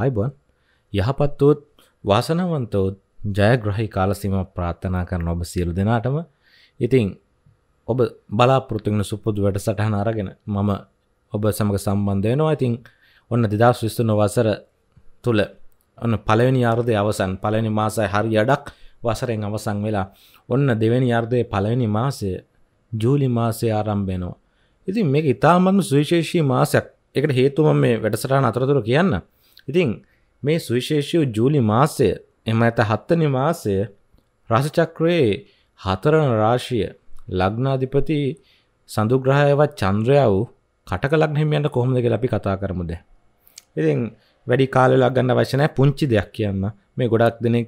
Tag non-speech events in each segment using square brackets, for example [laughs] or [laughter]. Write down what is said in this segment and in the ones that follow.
ආයිබන් යහපත්වොත් වාසනවන්තවත් ජයග්‍රහහි කාලසිම ප්‍රාත්ථනා කරන ඔබ සියලු දෙනාටම ඉතිං ඔබ බලාපෘතිගන සුපුදු වැට සටහන අරගෙන මම ඔබ සමඟ සම්බන්ධයනවා ඉතිං ඔන්න දෙදස් විස්තුන වසර තුළ ඔන්න පලවෙනි අර්ධය අවසන් පලනි මාසයි හරි අඩක් වසරෙන් අවසං වෙලා ඔන්න දෙවැනි අර්ධය පලවෙනි මාසය ජූලි මාසය ආරම්භෙනවා ඉතින් මේ ඉතාමත්ම සුවිශේෂී මාසයක් එකට හේතුම මේ වැඩසටහන අතරතුර කියන්න ඉතින් මේ සුවිශේෂී ජූලි මාසය එම ඇත හත්තනි මාසය රසචක්‍රයේ හතරන රාශිය ලග්නාධිපති සඳුග්‍රහයවත් චන්ද්‍රයා වූ කටක ලග්න හිමියන්ට කොහොමද කියලා අපි කතා කරමුද. ඉතින් වැඩි කාලයක් ගන්න අවශ්‍ය නැහැ පුංචි දෙයක් කියන්න. මේ ගොඩක් දෙනෙක්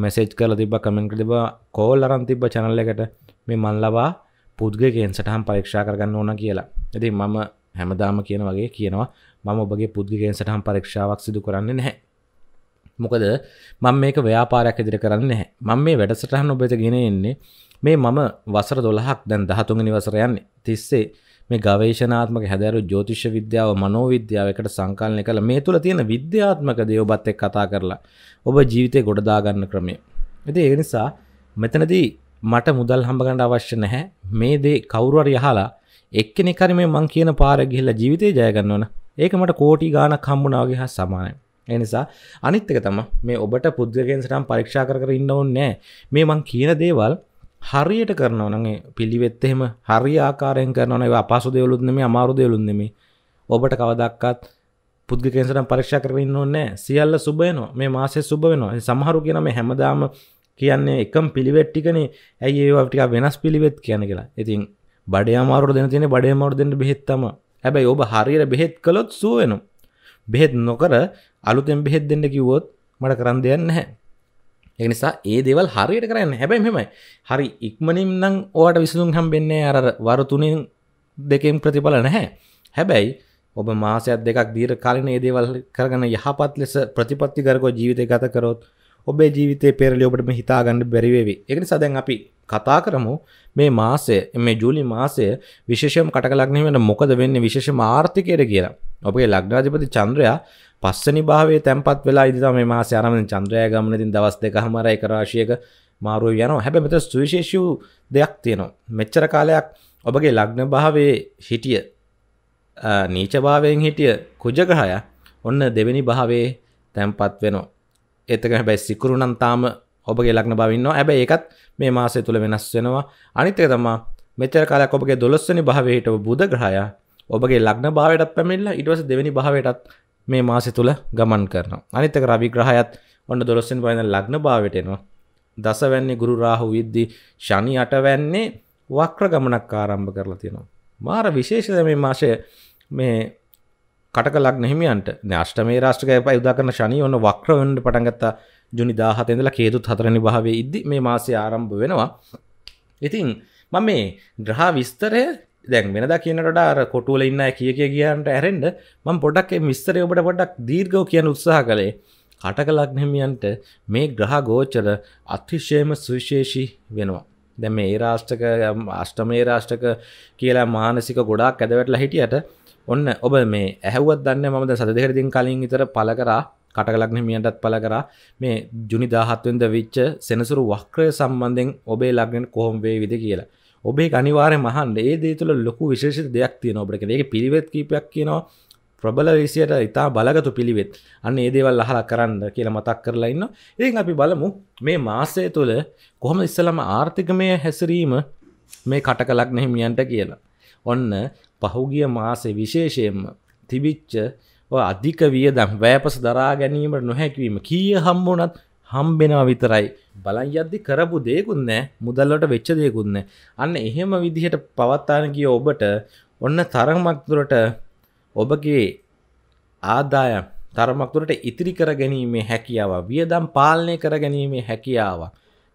මැසේජ් කරලා තිබ්බා කමෙන්ට් කරලා තිබ්බා කෝල් අරන් තිබ්බා channel එකට මේ මන් ලබා පුද්ගලයන් සටහන් පරීක්ෂා කරගන්න ඕන කියලා. ඉතින් මම හැමදාම කියන වගේ කියනවා මම ඔබගේ පුද්ගිගෙන් සටහම් පරීක්ෂාවක් සිදු කරන්න නැහැ. මොකද මම මේක ව්‍යාපාරයක් ඉදිරි කරන්න නැහැ. මම මේ වැඩසටහන ඔබට ගෙන එන්නේ මේ මම වසර 12ක් දැන් 13 වෙනි වසර යන්නේ. තිස්සේ මේ ගවේෂණාත්මක හැදෑරු ජ්‍යොතිෂ විද්‍යාව මනෝවිද්‍යාව එකට සංකලනය කළ මේ තුල තියෙන විද්‍යාත්මක දේ ඔබත් එක්ක කතා කරලා ඔබ ජීවිතේ ගොඩ දා ගන්න ක්‍රමය. ඉතින් ඒ නිසා මෙතනදී මට මුදල් හම්බ ගන්න අවශ්‍ය නැහැ. මේ දේ කවුරු හරි අහලා එක්කෙනෙක් හරි මේ මං කියන පාර ගිහිල්ලා ජීවිතේ ජය ගන්නවනේ ඒක මට කෝටි ගානක් හම්බුනාගේ හා සමානයි එනිසා අනිත්තක තම මේ ඔබට පුද්ගගෙන් සටම් පරීක්ෂා කර ඉන්නවන්න නෑ මේ මං කියන දේවල් හරියට කරනවනගේ පිළිවෙත්තෙම හරි ආකාරයෙන් කරනන අපසු දෙවලුත්නෙම අමාරු දෙවලුන්නෙම ඔබට කවදක්කත් පුද්ගකෙන්සටම් පරක්ෂා කරන්න නෑ සියල්ල සුබයනවා මේ මාසය සුබ වෙනවා සමහරු කියනම හැමදාම කියන්නේ එකම් පිළිවෙට්ටිකනේ ඇයි ඒවාටික වෙනස් පිළිවෙත් කියන කියලා ඉතින් බඩ අමාරු දෙන තින බඩ මාරු දෙන්න බෙත්තම හැබැයි ඔබ හරියට බෙහෙත් කළොත් සුව වෙනවා. බෙහෙත් නොකර අලුතෙන් බෙහෙත් දෙන්න කිව්වොත් මට කරන්න දෙයක් නැහැ. ඒ නිසා ඒ දේවල් හරියට කරන්න. හැබැයි මෙහෙමයි. හරි ඉක්මනින් නම් ඔයාට විසඳුම් හම්බෙන්නේ අර වර තුනෙන් දෙකෙන් ප්‍රතිඵල නැහැ. හැබැයි ඔබ මාසයක් දෙකක් දීර්ඝ කාලින මේ දේවල් කරගෙන යහපත් ලෙස ප්‍රතිපත්ති කරකෝ ජීවිතය ගත කරොත් ඔබේ ජීවිතේ පෙරලි ඔබටම හිතාගන්න බැරි වෙවි. ඒක නිසා දැන් අපි කතා කරමු මේ මාසය මේ ජූලි මාසය විශේෂම කටකලග්න වෙන මොකද වෙන්නේ විශේෂම ආර්ථිකයට කියලා. ඔබේ ලග්නාධිපති චන්ද්‍රයා පස්සනි භාවයේ තැන්පත් වෙලා ඉඳි තමයි මේ මාසය ආරම්භ චන්ද්‍රයා ගමනකින් දවස් දෙකමාරයි එක රාශියක මාරුව යනවා. හැබැයි මෙතන සුවිශේෂී දෙයක් තියෙනවා. මෙච්චර කාලයක් ඔබගේ ලග්න භාවයේ හිටිය නීච භාවයෙන් හිටිය කුජග්‍රහය ඔන්න දෙවෙනි භාවයේ තැන්පත් වෙනවා. එතක හැබැයි සිකුරු නම් තාම ඔබගේ ලක්න බවින්නවා ඇබ ඒකත් මේ මාසය තුළ වෙනස් වෙනවා අනිතය තමා මෙචර කාලයක් ඔබගේ දොළොස්සනි භාවයට බුද ග්‍රහය ඔබගේ ලක්න භාවයටත් පැමිල්ලා ඉටවස දෙවැනි භාවයටත් මේ මාසය තුළ ගමන් කරන අනිතක රවි ග්‍රහයත් ඔන්න දොළොස්සෙන් පයින ලග්න භාවටෙනවා දසවැන්නේ ගුරු රාහු විද්දි ශනි අටවැන්නේ වක්‍ර ගමනක් ආරම්භ කරලා තියෙනවා. මාර විශේෂද මේ මාසය මේ කටක ලග්න හිමියන්ට අෂ්ටමේ රාශ්ටකය පයුදා කරන ශනී ඔන්න වක්‍ර වෙන්න පටන් ගත්තා ජුනි 17 ඉඳලා කේතුත් හතරවෙනි භාවයේ ඉද්දි මේ මාසය ආරම්භ වෙනවා. ඉතින් මම මේ ග්‍රහ විස්තරය දැන් වෙනදා කියනට වඩා අර කොටුවල ඉන්න අය කිය කිය කියන්ට ඇරෙන්න මම පොඩ්ඩක් මේ විස්තරය ඔබට පොඩ්ඩක් දීර්ඝව කියන්න උත්සාහ කළේ. කටක ලග්න හිමියන්ට මේ ග්‍රහ ගෝචර අතිශයම සුවිශේෂී වෙනවා. දැන් මේ ඒ රාෂ්ටක අෂ්ටමේ රාෂ්ටක කියලා මානසික ගොඩාක් ඇදවැටලා හිටියට ඔන්න ඔබ මේ ඇහවත් දන්න මද සත දෙකරදිින් කලින් විතර පල කරා කටකලක්න මියටත් පල කරා මේ ජුනි දාහත්වෙන්ද විච්ච සෙනසුරු වක්‍රය සම්බන්ධෙන් ඔබේ ලක්ගෙන් කොහොම් වේ විද කියලා ඔබේ අනිවාරය මහන්ඩ ඒ දේ තුළ ලොකු විශේෂ දෙයක් තියෙන ඔබට ඒක පිරිවෙත් කීපයක් කියනවා ප්‍රබල විසියට ඉතා බලගතු පිළිවෙත් අන්න ඒදේවල් අහලා කරන්න කියලා මතක් කරලා ඉන්න ඉතින් අපි බලමු මේ මාසය තුළ කොහොම ඉස්සලම ආර්ථිකමය හැසිරීම මේ කටකලක් නැහිමියන්ට කියලා ඔන්න පහුගිය මාසේ විශේෂයෙන්ම තිබිච්ච අධික වියදම් වෑපස දරා ගැනීමට නොහැකිවීම කීය හම්බුනත් හම්බෙනවා විතරයි බලන් යද්දි කරපු දෙයකුත් නෑ මුදල්ලට වෙච්ච දෙයකුත් නෑ අන්න එහෙම විදිහට පවත්තාන කිය ඔබට ඔන්න තරමක් දුරට ඔබගේ ආදායම් තරමක් දුරට ඉතිරි කර ගැනීමේ හැකියාව වියදම් පාලනය කර ගැනීමේ හැකියාව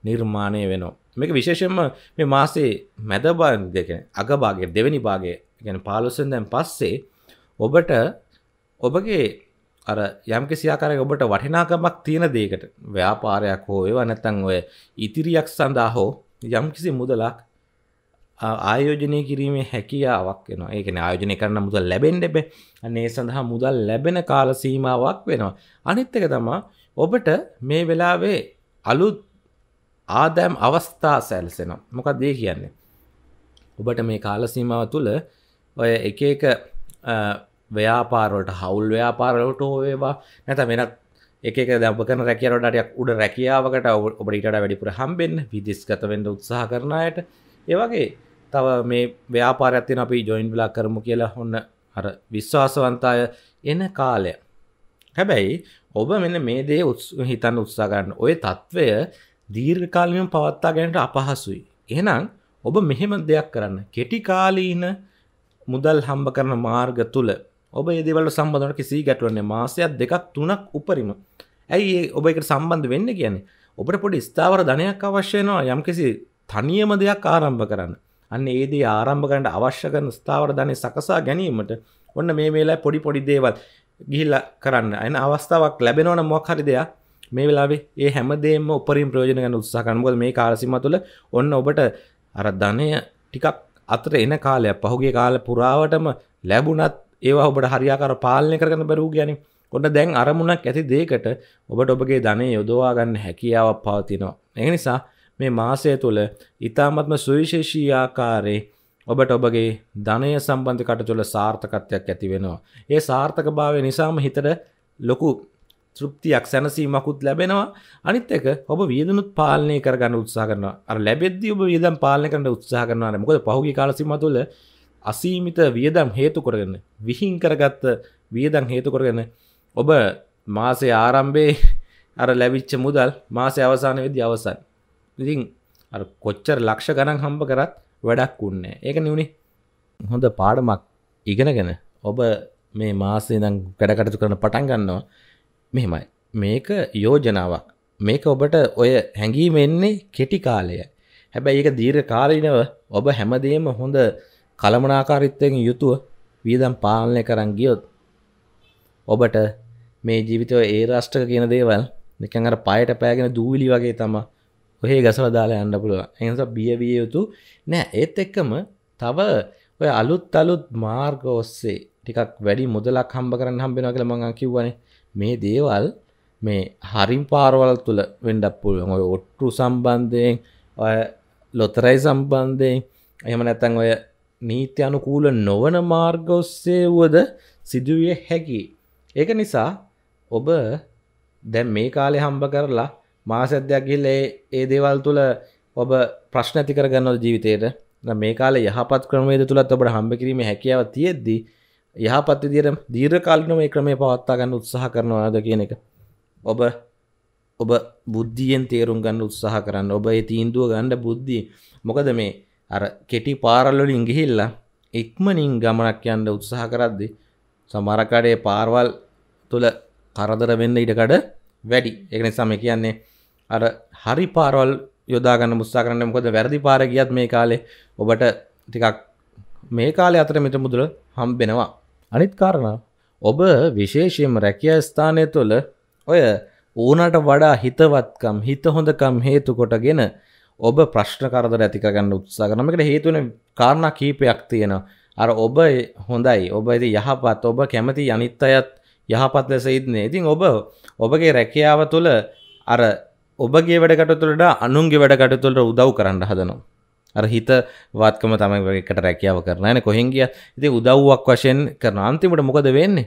නිර්මාණය වෙනවා මේක විශේෂයෙන්ම මේ මාසේ මැද භාගය දෙකනේ අග භාගය දෙවෙනි භාගයේ ගැන පාලුසෙන් දැන් පස්සේ ඔබට ඔබගේ අර යම් කිසියාකාරයක ඔබට වටිනාකමක් තියෙන දෙයකට ව්‍යාපාරයක් හෝ ඒවා නැත්නම් ඔය ඉතිරියක් සඳහා හෝ යම් කිසි මුදලක් ආයෝජනය කිරීමේ හැකියාවක් වෙනවා. ඒ කියන්නේ ආයෝජනය කරන මුදල් ලැබෙන්න බෑ. අනේ සඳහා මුදල් ලැබෙන කාල සීමාවක් වෙනවා. අනිත් එක තමයි ඔබට මේ වෙලාවේ අලුත් ආදායම් අවස්ථා සැලසෙනවා. මොකක්ද ඒ කියන්නේ? ඔබට මේ කාල සීමාව තුළ ඔය එක එක ව්‍යාපාරොට හවුල් ව්‍යාපාරලට ඒවා නැත වෙනත් එක දැප කන රැකරටයක් උඩ රැකියාවකට ඔබට වැඩිපුර හම්බෙන් විදිස්ගතවෙන්ඩ උත්සාහ කරනයට ඒවගේ තව මේ ව්‍යාපාරඇත්තින අපි ජොයින් බ්ලා කරමු කියලා හොන්න අර විශ්වාසවන්තාය එන කාලය හැබැයි ඔබ මෙන්න මේ දේ උත් හිතන්න උත්සාගන්න ඔය තත්ත්වය දීර්ඝකාලියම පවත්තා ගැනට අපහසුයි. එහෙනම් ඔබ මෙහෙම දෙයක් කරන්න කෙටිකාලීන මුදල් හම්බ කරන මාර්ග තුළ ඔබ ඒදවල සම්බඳන කිසි ගැටවන්නේ මාසයක් දෙකක් තුනක් උපරිම ඇයි ඒ ඔබ එකට සම්බන්ධ වෙන්න කියන්නේ ඔබට පොඩි ස්ථාවර ධනයක් අවශ්‍යයනවා යම් කිසි තනියම දෙයක් ආරම්භ කරන්න අන්න ඒදී ආරම්භ කරන්න අවශ්‍ය කරන ස්ථාවර ධනය සකසා ගැනීමට ඔන්න මේ වෙලා පොඩි පොඩි දේවල් ගිහිල්ල කරන්න අන අවස්ථාවක් ලැබෙනවන මොක් හරි දෙයක් මේ වෙලාවේ ඒ හැමදේම උපරින් ප්‍රයෝජන ගන්න උත්සාහ කරනකොට මේ කාලසීමා තුළ ඔන්න ඔබට අර ධනය ටිකක් අතර එන කාලයක් පහුගේ කාල පුරාවටම ලැබුණත් ඒවා ඔබට හරියාකාර පාලනය කරගන්න බැරූ ගැනීම ඔන්න දැන් අරමුණක් ඇති දේකට ඔබට ඔබගේ ධනය යොදවා ගන්න හැකියාවක් පවතිනවා. ඒ නිසා මේ මාසය තුළ ඉතාමත්ම සුවිශේෂී ආකාරයේ ඔබට ඔබගේ ධනය සම්බන්ධ කටතුළ සාර්ථකත්වයක් ඇති වෙනවා. ඒ සාර්ථකභාවය නිසාම හිතට ලොකු තෘප්තියක් සැනසීමකුත් ලැබෙනවා අනිත් එක ඔබ වියදනුත් පාලනය කරගන්න උත්සා කරනවා අර ලැබෙද්දී ඔබ වියදම් පාලනය කරන්න උත්සාහ කරනවා මොකද පහුගිය කාල සීමාව තුළ අසීමිත වියදම් හේතු කරගෙන විහිං කරගත්ත වියදම් හේතු කරගෙන ඔබ මාසයේ ආරම්භයේ අර ලැබිච්ච මුදල් මාසයේ අවසාන වෙද්දී අවසන් ඉතින් අර කොච්චර ලක්ෂ ගණන් හම්බ කරත් වැඩක් උන්නේ ඒක නෙවුනේ හොඳ පාඩමක් ඉගෙනගෙන ඔබ මේ මාසේ නම් වැඩ කටයුතු කරන පටන් ගන්නවා මෙහෙමයි. මේක යෝජනාවක්. මේක ඔබට ඔය හැඟීම එන්නේ කෙටි කාලය. හැබැයි ඒක දීර්ඝ කාලීනව ඔබ හැමදේම හොඳ කලමනාකාරීත්වයෙන් යුතුව වියදම් පාලනය කරන් ගියොත් ඔබට මේ ජීවිතය ඒ රාෂ්ටක කියන දේවල් නිකන් අර පායට පෑගෙන දූවිලි වගේ තමයි ඔහේ ගසලා දාලා යන්න පුළුවන්. ඒ නිසා බිය විය යුතු නෑ. ඒත් එක්කම තව ඔය අලුත් අලුත් මාර්ග ඔස්සේ ටිකක් වැඩි මුදලක් හම්බ කරන්න හම්බ වෙනවා කියලා මම කිව්වනේ. මේ දේවල් මේ හරිම් පාරවල තුළ වෙන්ඩක් පුළුවන් ඔය ඔට්ටු සම්බන්ධයෙන් ඔය ලොතරයි සම්බන්ධයෙන් එහම නැතන් ඔය නීති අනුකූල නොවන මාර්ග ඔස්සේ වුවද සිදුවිය හැකි. ඒක නිසා ඔබ දැන් මේ කාලෙ හම්බ කරලා මාසද්‍යයක් ගිල්ල ඒ දේවල් තුළ ඔබ ප්‍රශ්න ඇති කරගන්නව ජීවිතයට මේ කාල යහපත් ක්‍රමේද තුළත් ඔබට හම්බ කිරීම හැකියාව තියෙද්දී යහපත් විදියට දීර්ඝකාලීනව මේ ක්‍රමය පවත්වා ගන්න උත්සාහ කරනවාද කියන එක ඔබ ඔබ බුද්ධියෙන් තේරුම් ගන්න උත්සාහ කරන්න ඔබ ඒ තීන්දුව ගන්න බුද්ධිය මොකද මේ අර කෙටි පාරල් වලින් ගිහිල්ලා ඉක්මනින් ගමනක් යන්න උත්සාහ කරද්දී සමහර කඩේ පාරවල් තුල කරදර වෙන්න ඉඩකඩ වැඩි ඒක නිසා මේ කියන්නේ අර හරි පාරවල් යොදා ගන්න උත්සාහ කරන්න මොකද වැරදි පාර ගියත් මේ කාලේ ඔබට ටිකක් මේ කාලේ අතර මෙතන මුදල හම්බෙනවා අනිත් කාරණ ඔබ විශේෂයම රැකියා ස්ථානය තුළ ඔය ඕනට වඩා හිතවත්කම් හිත හොඳකම් හේතු කොටගෙන ඔබ ප්‍රශ්න කරදර ඇතිකගන්න උත්සාගනමකට හේතුවන කාරණ කීපයක් තියෙන අර ඔබ හොඳයි ඔබ ඇති යහපත් ඔබ කැමති අනිත් අයත් යහපත් ලෙස ඉදන්නේ ඉතින් ඔබ ඔබගේ රැකියාව තුළ අර ඔබගේ වැඩකටතුළට අනුන්ගේ වැඩකටතුළට උදව් කරන්න හදනවා අර හිත වාත්කම තමයි එකට රැකියාව කරනන කොහෙන් ගිය ඉති උදව්වක් වශයෙන් කරන අන්තිමට මොකද වෙන්නේ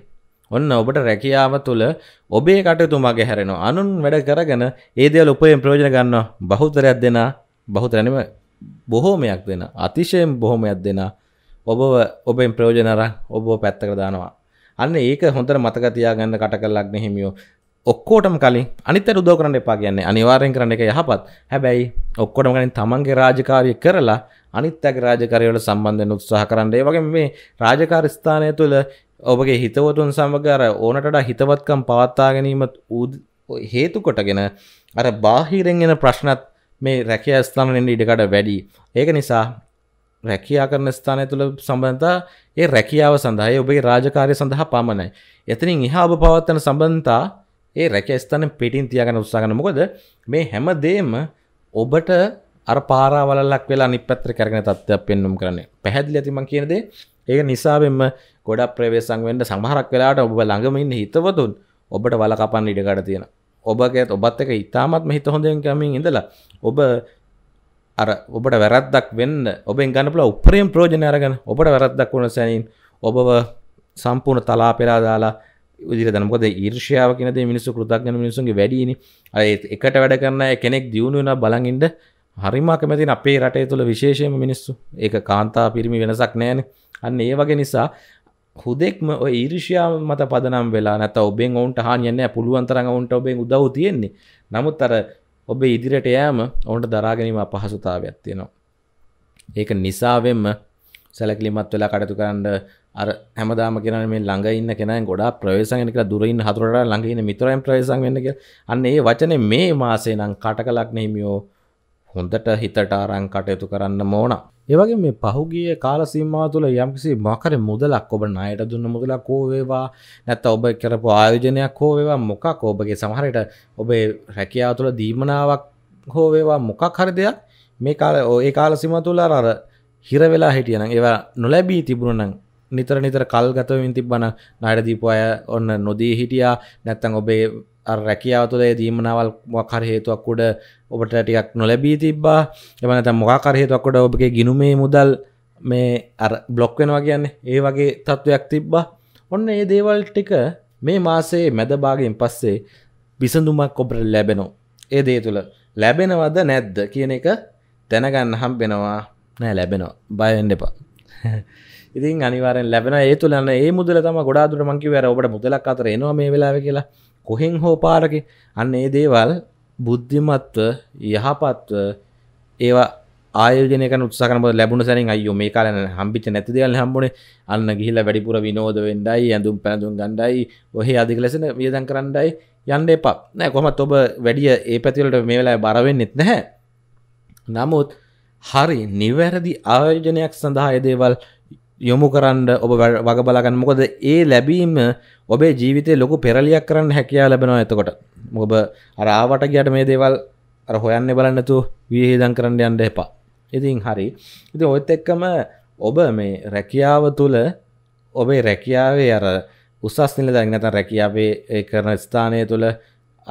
ඔන්න ඔබට රැකියාව තුළ ඔබේ කටයුතුමාගේ හැරෙනවා අනුන් වැඩ කරගෙන ඒදේල් උපයෙන් ප්‍රෝජන ගන්න බහුතරයක් දෙෙන බහුතරැනම බොහෝමයක් දෙෙන අතිශයෙන් බොහොමයක් දෙෙන ඔබ ඔබෙන් ප්‍රෝජනර ඔබ පැත්තකර දානවා අන්න ඒක හොඳට මතකතියා ගන්න කට කල්ලක් නෙහිමියෝ ඔක්කෝටම කලින් අනිත රුදෝ කරන්න එපා කියන්නේ අනිවාර්යෙන් කරන්න එක යහපත් හැබැයි ඔක්කොටම කලින් තමන්ගේ රාජකාරය කරලා අනිත් අයගේ රාජකාරිවල සම්බන්ධයෙන් උත්සාහ කරන්න. ඒ වගේ මේ රාජකාරී ස්ථානය තුළ ඔබගේ හිතවතුන් සමග අර ඕනටට හිතවත්කම් පවත්වා ගැනීම හේතු කොටගෙන අර බාහිරෙන් එන ප්‍රශ්නත් මේ රැකියා ස්ථානෙට ඉඩකඩ වැඩි. ඒක නිසා රැකියා කරන ස්ථානය තුළ සම්බන්ධතා ඒ රැකියාව සඳහා ඔබේ රාජකාරය සඳහා පමණයි. එතනින් එහා ඔබ පවත්වන සම්බන්ධතා ඒ රැකස්ථාන පිටින් තියාගෙන උත්සාහ කරන මොකද මේ හැමදේම ඔබට අර පාරාවලක් වෙලා නිපැත්‍ර කරගෙන තත්ත්වයක් පෙන්නුම් කරන්නේ. පැහැදිලි ඇති මම කියන දේ. ඒක නිසාවෙන්ම ගොඩක් ප්‍රවේශම් වෙන්න සමහරක් වෙලාවට ඔබ ළඟම ඉන්න හිතවතුන් ඔබට වල කපන්න ඉඩ ගන්න තියෙනවා. ඔබගේ ඔබත් එක ඉතාමත්ම හිත හොඳින් කමින් ඉඳලා ඔබ අර ඔබට වැරද්දක් වෙන්න ඔබෙන් ගන්න පුළුවන් උපරිම ප්‍රයෝජන අරගෙන ඔබට වැරද්දක් වුණ සැනින් ඔබව සම්පූර්ණ තලා පෙරා දාලා දනකොද ඊර්ෂාව කියනද මිනිස්සු කෘතක්ගන මිනිසුන්ගේ වැඩිනි එකට වැඩ කරන කෙනෙක් දියුණුවෙන බලඟින්ට හරිමා කැමතින් අපේ රටේ තුළ විශේෂයම මිනිස්සු ඒ කාන්තා පිරිමි වෙනසක් නෑන අන්න ඒ වගේ නිසා හුදෙක්ම ඊර්ෂයාව මත පදනම් වෙලා නැත ඔබෙන් ඔවන්ට හානියන්න පුළුවන්තරඟ ඔන්ට ඔබෙන් උදව තියෙන්නේ නමුත් අර ඔබේ ඉදිරියට යෑම ඔවන්ට දරාගැනීම අපහසුතාවයක් තියෙනවා ඒක නිසාවෙන්ම සැලකිලිමත් වෙලා කටතු කරන්න අර හැමදාම කියන මේ ළඟ ඉන්න කෙනා ගොඩා ප්‍රවේශම් වෙන කියලා දුර ඉන්න හතුරට ළඟ ඉන්න මිතුරයන් ප්‍රවේශම් වෙන්න කියලා. අන්න ඒ වචනේ මේ මාසේ නම් කටකලක් නෙහිමියෝ හොඳට හිතට අරන් කටයුතු කරන්න ඕන. ඒ වගේ මේ පහුගිය කාල සීමාව තුළ යම්කිසි මොකරි මුදලක් ඔබ ණයට දුන්න මුදලක් හෝ වේවා නැත්නම් ඔබ කරපු ආයෝජනයක් හෝ වේවා මොකක් ඔබගේ සමහර විට ඔබේ රැකියාව තුළ දීමනාවක් හෝ වේවා මොකක් හරි දෙයක් මේ කාලේ ඒ කාල සීමාව තුළ අර හිර වෙලා හිටියනම් ඒවා නොලැබී තිබුණනම් නිතර නිතර කල් ගතවමින් තිබ්බන නයට දීපු අය ඔන්න නොදී හිටියා නැත්තං ඔබේ රැකියාව තුළේ දීමනාවල් මොකර හේතුවක් උඩ ඔබට ටිකක් නොලැබී තිබ්බා එම නැත්නම් මොකක් හේතුවක් උඩ ඔබගේ ගිනුමේ මුදල් මේ අර බ්ලොක් වෙනවා කියන්නේ ඒ වගේ තත්ත්වයක් තිබ්බා ඔන්න ඒ දේවල් ටික මේ මාසේ මැද භාගයෙන් පස්සේ විසඳුමක් ඔබට ලැබෙනවා ඒ දේ තුළ ලැබෙනවද නැද්ද කියන එක දැනගන්න හම්බෙනවා නෑ ලැබෙනවා බයෙන් එපා [laughs] ඉතින් අනිවාර ලැබෙන ඒ තුලන්න ඒ මුදල තම ගොඩාදුර මංකි වැර ඔබට මුදලක් අතර එනවා මේ වෙලාව කියලා කොහෙන් හෝ පාරකි අන්න ඒ දේවල් බුද්ධිමත්ව යහපත්ව ඒවා ආයෝජනක උත්සාකනම ලැබුණ සැනින් අයෝ මේ කාලන හම්බිච නැති දෙවල් හම්බුණේ අන්න ගිහිල වැඩිපුර විනෝද වෙන්ඩයි ඇඳුම් පැඳුම් ගණ්ඩයි ඔහේ අධික ලෙසන වියදන් කරන්නයි යන්න එපා නෑ කොමත් ඔබ වැඩිය ඒ පැතිවලට මේ වෙලා බරවෙන්නෙත් නැහැ නමුත් හරි නිවැරදි ආයෝජනයක් සඳහා එදේවල් යොමු කරන්න ඔබ වග බලාගන්න මොකද ඒ ලැබීම ඔබේ ජීවිතය ලොකු පෙරලියක් කරන්න හැකයා ලැබෙනවා එතකොට මොකබ අරාවට ගයට මේ දේවල් අර හොයන්න බලන්නතු වියහිදන් කරන්න යන්න එපා ඉතින් හරි ඉති ඔයත් එක්කම ඔබ මේ රැකියාව තුළ ඔබේ රැකියාවේ අර උසස් නිල දැන්නත රැකියාවේ කරන ස්ථානය තුළ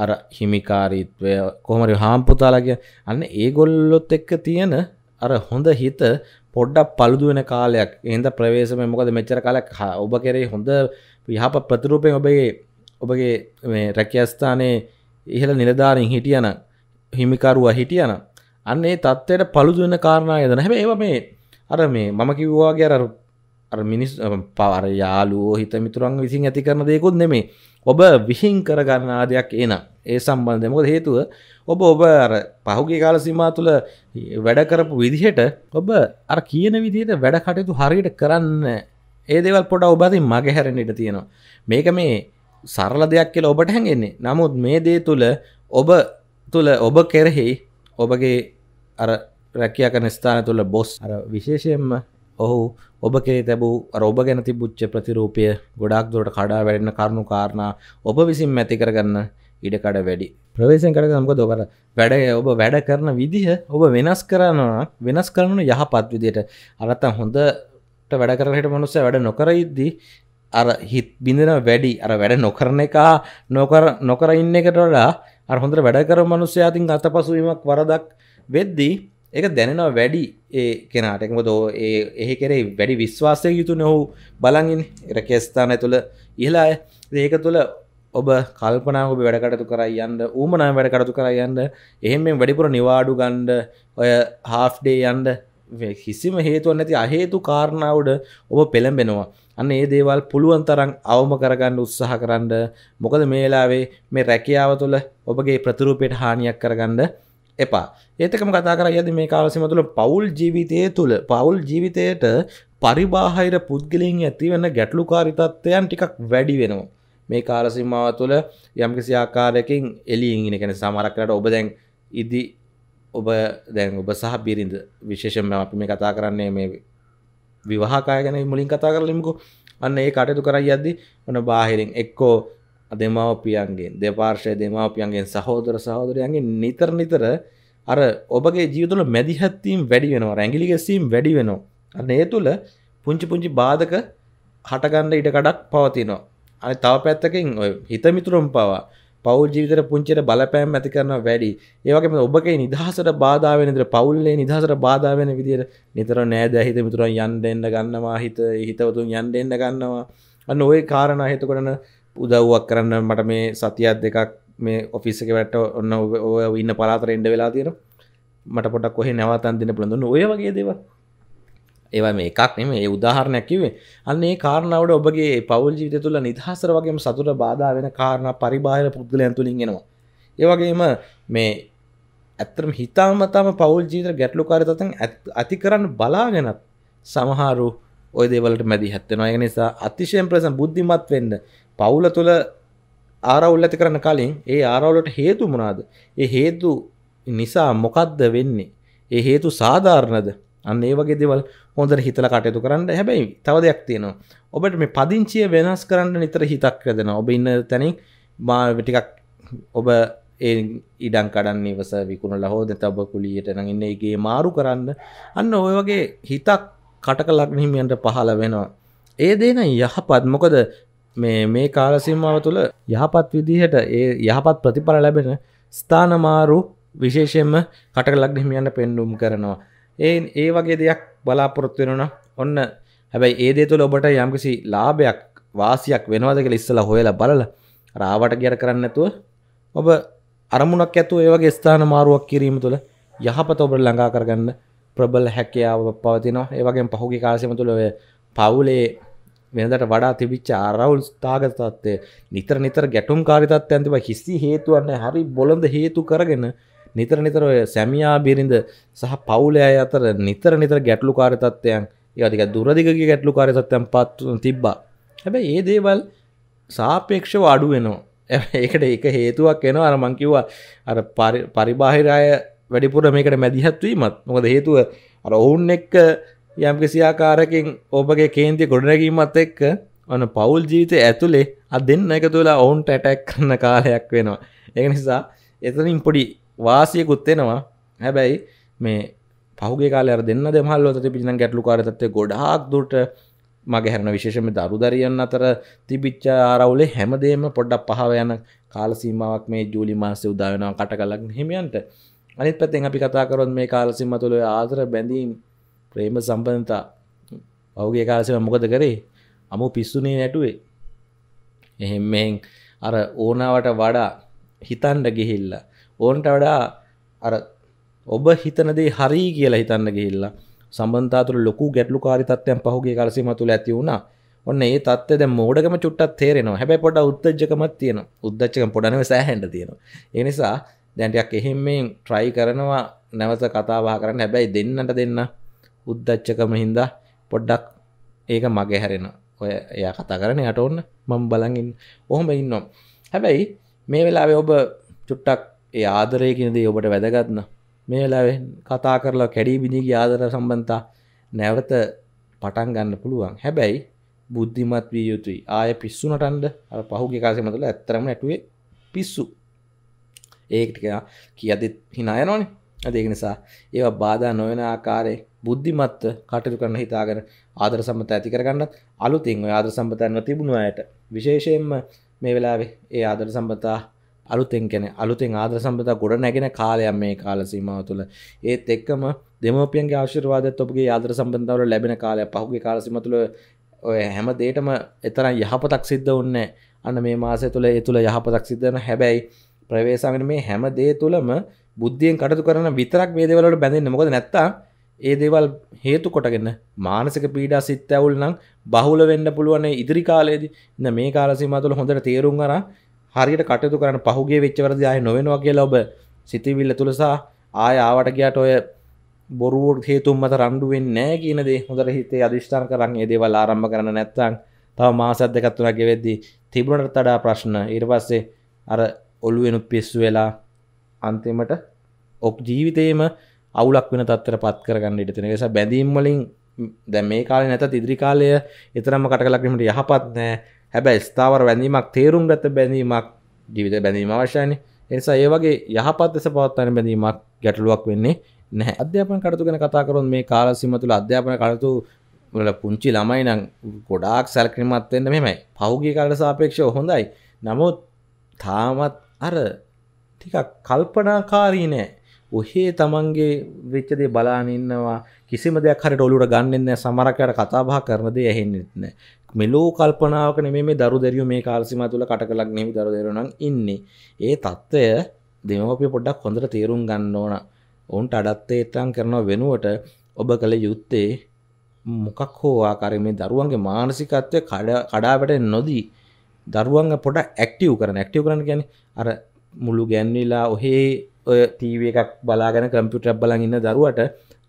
අර හිමිකාරීත්වය කොහමරි හාම්පුතාලගේ අන්න ඒගොල්ලොත් එක්ක තියෙන අර හොඳ හිත පොඩ්ඩක් පළුදු වෙන කාලයක් එහින්ද ප්‍රවේශම මොකද මෙච්චර කාලයක් ඔබ කෙරේ හොඳ යහප ප්‍රතිරූපයෙන් ඔබගේ ඔබගේ මේ රැකියස්ථානයේ ඉහළ නිලධාරීන් හිටියන හිමිකරුවා හිටියන අන්න ඒ තත්ත්වයට පළුදු වෙන කාරණා යදන හැබැයි ඒවා මේ අර මේ මම කිව්වාගේ අර මිනිස් පවර යාලුවෝ හිත මිතුරන් විසින් ඇති කරන දෙකුත් නෙමේ ඔබ විහින් කරගන්නා දෙයක් එන ඒ සම්බන්ධය මොකද හේතුව ඔබ ඔබ අර පහුගේ කාල සීමා තුළ වැඩ කරපු විදිහට ඔබ අර කියන විදිහට වැඩ කටයුතු හරියට කරන්න ඒ දේවල් පොඩ ඔබ අතින් මගේ හැරෙන්න ඉඩ තියෙනවා මේක මේ සරල දෙයක් කියලා ඔබට හැඟෙන්නේ නමුත් මේ දේ තුළ ඔබ තුළ ඔබ කෙරෙහි ඔබගේ අර රැකියා කරන ස්ථාන තුළ බොස් අර විශේෂයෙන්ම ඔහු ඔබ කෙරේ තැබූ රෝබ ගැන තිබුච්ච ප්‍රතිරූපය ගොඩක් දුරට කඩා වැඩෙන කරුණු කාරණා ඔබ විසින් ඇති කරගන්න ඉඩකඩ වැඩි ප්‍රවේශෙන් කරග නම්ක දොබර වැඩ ඔබ වැඩ කරන විදිහ ඔබ වෙනස් කරනවා වෙනස් කරනු යහපත් විදියට අරත්තන් හොඳට වැඩ කරහට මනුස්ස වැඩ නොකරයිද්දී අර හිත් බිඳෙන වැඩි අර වැඩ නොකරන එක නොකර නොකර ඉන්න එකට වඩා අර හොඳට වැඩ කර මනුස්්‍යයාතින් අත පසුවීමක් වරදක් වෙද්දී එක දැනෙනවා වැඩි ඒ කෙනාටකම දෝ ඒ එහි කෙරේ වැඩි විශ්වාසය යුතු නොහු බලගින් එර කෙස්ථාන තුළ ඉහලා ඒක තුළ ඔබ කල්පනාව වැඩකටතු කර යන්න ඌමනා වැඩකටතු කර යන්න එහෙම වැඩිපුර නිවාඩු ගණ්ඩ ඔය හාෆ්ඩේ යන්ඩ කිසිම හේතුව නැති අහේතු කාරණාවට ඔබ පෙළඹෙනවා අන්න ඒ දේවල් පුළුවන් තරම් අවම කරගන්න උත්සාහ කරන්න මොකද මේලාවේ මේ රැකියාව තුළ ඔබගේ ප්‍රතිරූපයට හානියක් කරගන්න එපා ඒතකම කතා කර යද මේ කාලසිම තුළ පවුල් ජීවිතය තුළ පවුල් ජීවිතයට පරිබාහිර පුද්ගලින් ඇතිවන්න ගැටලුකාරිතත්වයන් ටිකක් වැඩි වෙනවා මේ කාලසිමාව තුළ යම්කිසි ආකාරයකින් එලියඉගෙන කෙන සමරක්කට ඔබ දැන් ඉදි ඔබ දැන් ඔබ සහ බිරිඳ විශේෂම අපි මේ කතා කරන්නේ මේ විවාහකාය ගැන මුලින් කතා කරලින්කු අන්න ඒ කටයුතු කරයි අද්දි ඔන බාහිරින් එක්කෝ දෙමවපියන්ගේ දෙපාර්ශය දෙමවපියන්ගේ සහෝදර සහෝදරයන්ගේ නිතර නිතර අර ඔබගේ ජීවිතල මැදිහත්වීම් වැඩි වෙනවා රැගිලි ගැසීම් වැඩි වෙනවා අන්න ඒ තුළ පුංචි පුංචි බාධක හටගන්න ඉඩ කඩක් පවතිනවා අනි තව පැත්තකින් ඔය හිතමිතුරුම් පවා පවල් ජීවිතර පුංචිට බලපෑම් ඇති කරන වැඩි ඒවගේම ඔබගේ නිදහසට බාධාවෙන දිර පවුල්ලේ නිදහසට බාධාවෙන විදිර නිතර නෑද හිත මිතුරන් යන්ඩෙන්ඩ ගන්නවා හිත හිතවතුන් යන්ඩෙන්ඩ ගන්නවා අන්න ඔය කාරණ හිතකොටන උදව්වක් කරන්න මට මේ සතියත් දෙකක් මේ ඔෆිස්සක වැට ඔන්න ඔය ඉන්න පලාතර එන්ඩ වෙලා තියෙන මට පොටක් කොහෙ නැවතන් දෙන්න පුළඳන්න ඔය වගේ දේව ඒව මේ එකක් නෙම ඒ උදාහරණයක් කිවේ අන්නේ කාරණාවට ඔබගේ පවල් ජීවිත තුළ නිදහසර වගේම සතුට බාධා වෙන කාරණ පරිබාහිර පුද්ගලයන් තුළින් එෙනවා ඒවගේම මේ ඇත්තරම හිතාමතම පවල් ජීවිත ගැටලු කාරිතතන් ඇති කරන්න බලාගෙනත් සමහාරු ඔය දේවලට මැදි හැත්තෙනවා ඒ නිසා අතිශයෙන් ප්‍රසන් බුද්ධිමත් වෙන්න පවුල තුළ ආරවුල් ඇති කරන කලින් ඒ ආරවුලට හේතු මොනවාද? ඒ හේතු නිසා මොකද්ද වෙන්නේ? ඒ හේතු සාධාරණද? අන්න ඒ වගේ දේවල් හොඳට හිතලා කටයුතු කරන්න. හැබැයි තව දෙයක් තියෙනවා. ඔබට මේ පදිංචිය වෙනස් කරන්න නිතර හිතක් යදෙනවා. ඔබ ඉන්න තැනින් මා ටිකක් ඔබ ඒ ඉඩම් කඩන්න ඉවස විකුණලා හෝ නැත්නම් ඔබ කුලියට නම් ඉන්නේ ඒකේ මාරු කරන්න. අන්න ওই වගේ හිතක් කටක ලග්න හිමියන්ට පහළ වෙනවා. ඒ දේ නම් යහපත්. මොකද මේ මේ කාලසිම්මාව තුළ යහපත් විදිහට ඒ යහපත් ප්‍රතිඵල ලැබෙන ස්ථානමාරු විශේෂයෙන්ම කටක ලක්නහිමියන්න පෙන්ඩුම් කරනවා. ඒ ඒ වගේ දෙයක් බලාපොරොත්තු වෙනන ඔන්න හැබැයි ඒ දේ තුළ ඔබට යම්කිසි ලාභයක් වාසියක් වෙනවාදක ඉස්සල හොයලා බලල රාවට ගැර කරන්නතුව ඔබ අරමුණක් ඇතු ඒවගේ ස්ථාන මාරුවක් කිරීම තුළ යහපත ඔබට ළඟා කරගන්න ප්‍රබල හැකියාව පවතිනවා ඒවගේ පහුගේ කාලසම තුළ පවුලේ වෙනදට වඩා තිබිච්ච අරවුල් ස්ථාගතත්වය නිතර නිතර ගැටුම් කාරිතත් ඇතිබ හිස්සි හේතුවන්න හරි බොලඳ හේතු කරගෙන නිතර නිතර ඔය සැමියා බිරිඳ සහ පවුලය අතර නිතර නිතර ගැටලු කාරිතත්වයන් ඒටික දුරදිගගේ ගැටලු කාරිතත්වයන් පත් තිබ්බා හැබැ ඒ දේවල් සාපේක්ෂව අඩු වෙනවා ඒකට එක හේතුවක් එන අර මංකිව්වා අර පරිබාහිරය වැඩිපුර මේකට මැදිහත්වීමත් මොකද හේතුව අර ඔවුන් එක්ක යම්කිසි ආකාරකින් ඔබගේ කේන්ති ගොඩනැගීමත් එක්ක ඔන්න පවුල් ජීවිතය ඇතුලේ අද දෙන්න එකතු වෙලා ඔවුන්ට ඇටැක් කරන කාලයක් වෙනවා. ඒක නිසා එතනින් පොඩි වාසියකුත් එනවා. හැබැයි මේ පහුගේ කාලේ අර දෙන්න දෙමහල්වල තිබිච්ච ගැටලුකාරී තත්ත්වය ගොඩාක් දුරට මගේ හැරෙන විශේෂම දරු දරියන් අතර තිබිච්ච ආරවුලේ හැමදේම පොඩ්ඩක් පහව යන කාල සීමාවක් මේ ජූලි මාසයේ උදා වෙනවා කටකලක් හිමියන්ට. අනිත් පැත්තෙන් අපි කතා කරොත් මේ කාල සීමාව තුළ ආදර බැඳීම් ප්‍රේම සම්බන්ධතා ඔවුගේ කාලසම මොකද කරේ අමු පිස්සුනේ නැටුවේ එහෙම මෙහෙන් අර ඕනාවට වඩා හිතන්ඩ ගිහිල්ලා ඕන්ට වඩා අර ඔබ හිතනදේ හරි කියලා හිතන්න ගිහිල්ලා සම්බන්ධාතුර ලොකු ගැටලු කාරි තත්ත්වයන් පහුගේ කාලසීම තුළ ඇති වුණා ඔන්න ඒ තත්ත්වය දැන් මෝඩකම චුට්ටක් තේරෙනවා හැබැයි පොඩ උත්තජකමක් තියෙනවා උද්දච්චකම පොඩ නෙවෙයි සෑහෙන්න තියෙනවා ඒ නිසා දැන් ටිකක් එහෙම මේ try කරනවා නැවත කතා බහ කරන්න හැබැයි දෙන්නට දෙන්න උද්දච්චකම හින්දා පොඩ්ඩක් ඒක මගේ හැරෙන ඔය එයා කතා කරන යට ඔන්න මම බලගින් ඔහොම ඉන්නම් හැබැයි මේ වෙලාවේ ඔබ චුට්ටක් ඒ ආදරයකිනදී ඔබට වැදගත්න මේ වෙලාවේ කතා කරලා කැඩී බිඳිගේ ආදර සම්බන්තා නැවත පටන් ගන්න පුළුවන් හැබැයි බුද්ධිමත් විය යුතුයි ආය පිස්සුනටන්ඩ පහුගේ කාසය මතුල ඇත්තරම ඇටුවේ පිස්සු ඒටික කියදත් හිනායනෝනේ අදක නිසා ඒවා බාධා නොවෙන ආකාරය බුද්ධිමත්ව කටයුතු කරන්න හිතාගෙන ආදර සම්බත ඇති කරගන්නත් අලුතින් ඔය ආදර සම්බතන්ව තිබුණු අයට විශේෂයෙන්ම මේ වෙලාවේ ඒ ආදර සම්බතා අලුතෙන් කැන අලුතෙන් ආදර සම්බත ගොඩ නැගෙන කාලයක් මේ කාල සීමාව තුළ ඒත් එක්කම දෙමපියන්ගේ ආශිර්වාදත් ඔබගේ ආදර සම්බන්ධවල ලැබෙන කාලය පහුගේ කාලසීම තුළ ඔය හැම දේටම එතරම් යහපතක් සිද්ධ උන්නේ අන්න මේ මාසය තුළ ඒ තුළ යහපතක් සිද්ධන හැබැයි ප්‍රවේශාගෙන මේ හැම දේ තුළම බුද්ධියෙන් කටතු කරන විතරක් මේ දේවලට බැඳෙන්නේ මොකද නැත්තම් ඒ දේවල් හේතු කොටගෙන මානසික පීඩා සිත් ඇවුල් නම් බහුල වෙන්න පුළුවන් ඉදිරි කාලයේදී ඉන්න මේ කාල සීමාව තුළ හොඳට තේරුම් අරන් හරියට කටයුතු කරන්න පහුගිය වෙච්ච වැරදි ආයෙ නොවෙනවා කියලා ඔබ සිතවිල්ල තුල සහ ආයෙ ආවට ගියාට ඔය බොරුව හේතුන් මත රණ්ඩු වෙන්නේ නැහැ කියන දේ හොඳට හිතේ අදිෂ්ඨාන කරන් ඒ දේවල් ආරම්භ කරන්න නැත්නම් තව මාසයක් දෙකක් තුනක් ගෙවෙද්දී තිබුණට වඩා ප්‍රශ්න ඊට පස්සේ අර ඔළුවෙනුත් පිස්සු වෙලා අන්තිමට ඔක් ජීවිතේම අවුලක් වෙන තත්තර පත් කරගන්න ඉට තින නිසා බැඳීම්වලින් දැ මේ කාල නැත ඉදිරි කාලය එතරම කටකලක්ීමට යහපත් නෑ හැබැයි ස්ථාවර වැඳීමක් තේරුම් ගත බැඳීමක් ජීවිත බැඳීම අවශ්‍යයන එනිසා ඒවගේ යහපත් දෙස පවත්තන බැඳීමක් ගැටලුවක් වෙන්නේ නැහැ අධ්‍යාපන කටතු ගැන කතාකරුන් මේ කාල සිමතුළ අධ්‍යාපන කටතු වල පුංචි ළමයි නම් ගොඩාක් සැලකිරීමත්වෙන්න මෙමයි පහුගේ කාලට සාපේක්ෂව හොඳයි නමුත් තාමත් අර ටිකක් කල්පනාකාරී නෑ ඔහේ තමන්ගේ වෙච්චදේ බලානඉන්නවා කිසිම දෙයක් හරිට ඔලුට ගන්නෙන්න සමරකට කතාබා කරනද ඇහෙන්නෙත්න මෙලෝ කල්පනාවකන මේ දරු දෙරිය මේ කාල්සිම තුළ කට කලක් නෙමි දරු දෙරුනම් ඉන්නේ ඒ තත්ත්වය දෙමපිය පොඩ්ඩක් හොඳට තේරුම් ගන්න ඕන ඔවුන්ට අඩත්තේ එතන් කරනවා වෙනුවට ඔබ කළ යුත්තේ මොකක් හෝ ආකාරය මේ දරුවන්ගේ මානසිකත්වය කඩාවට නොදී දරුවන්ග පොඩ ඇක්ටව් කරන ඇක්ටව කරන ගැන අර මුළු ගැන්වෙලා ඔහේ ඔය තීව එකක් බලාගෙන කම්පියුටර් බලන් ඉන්න දරුවට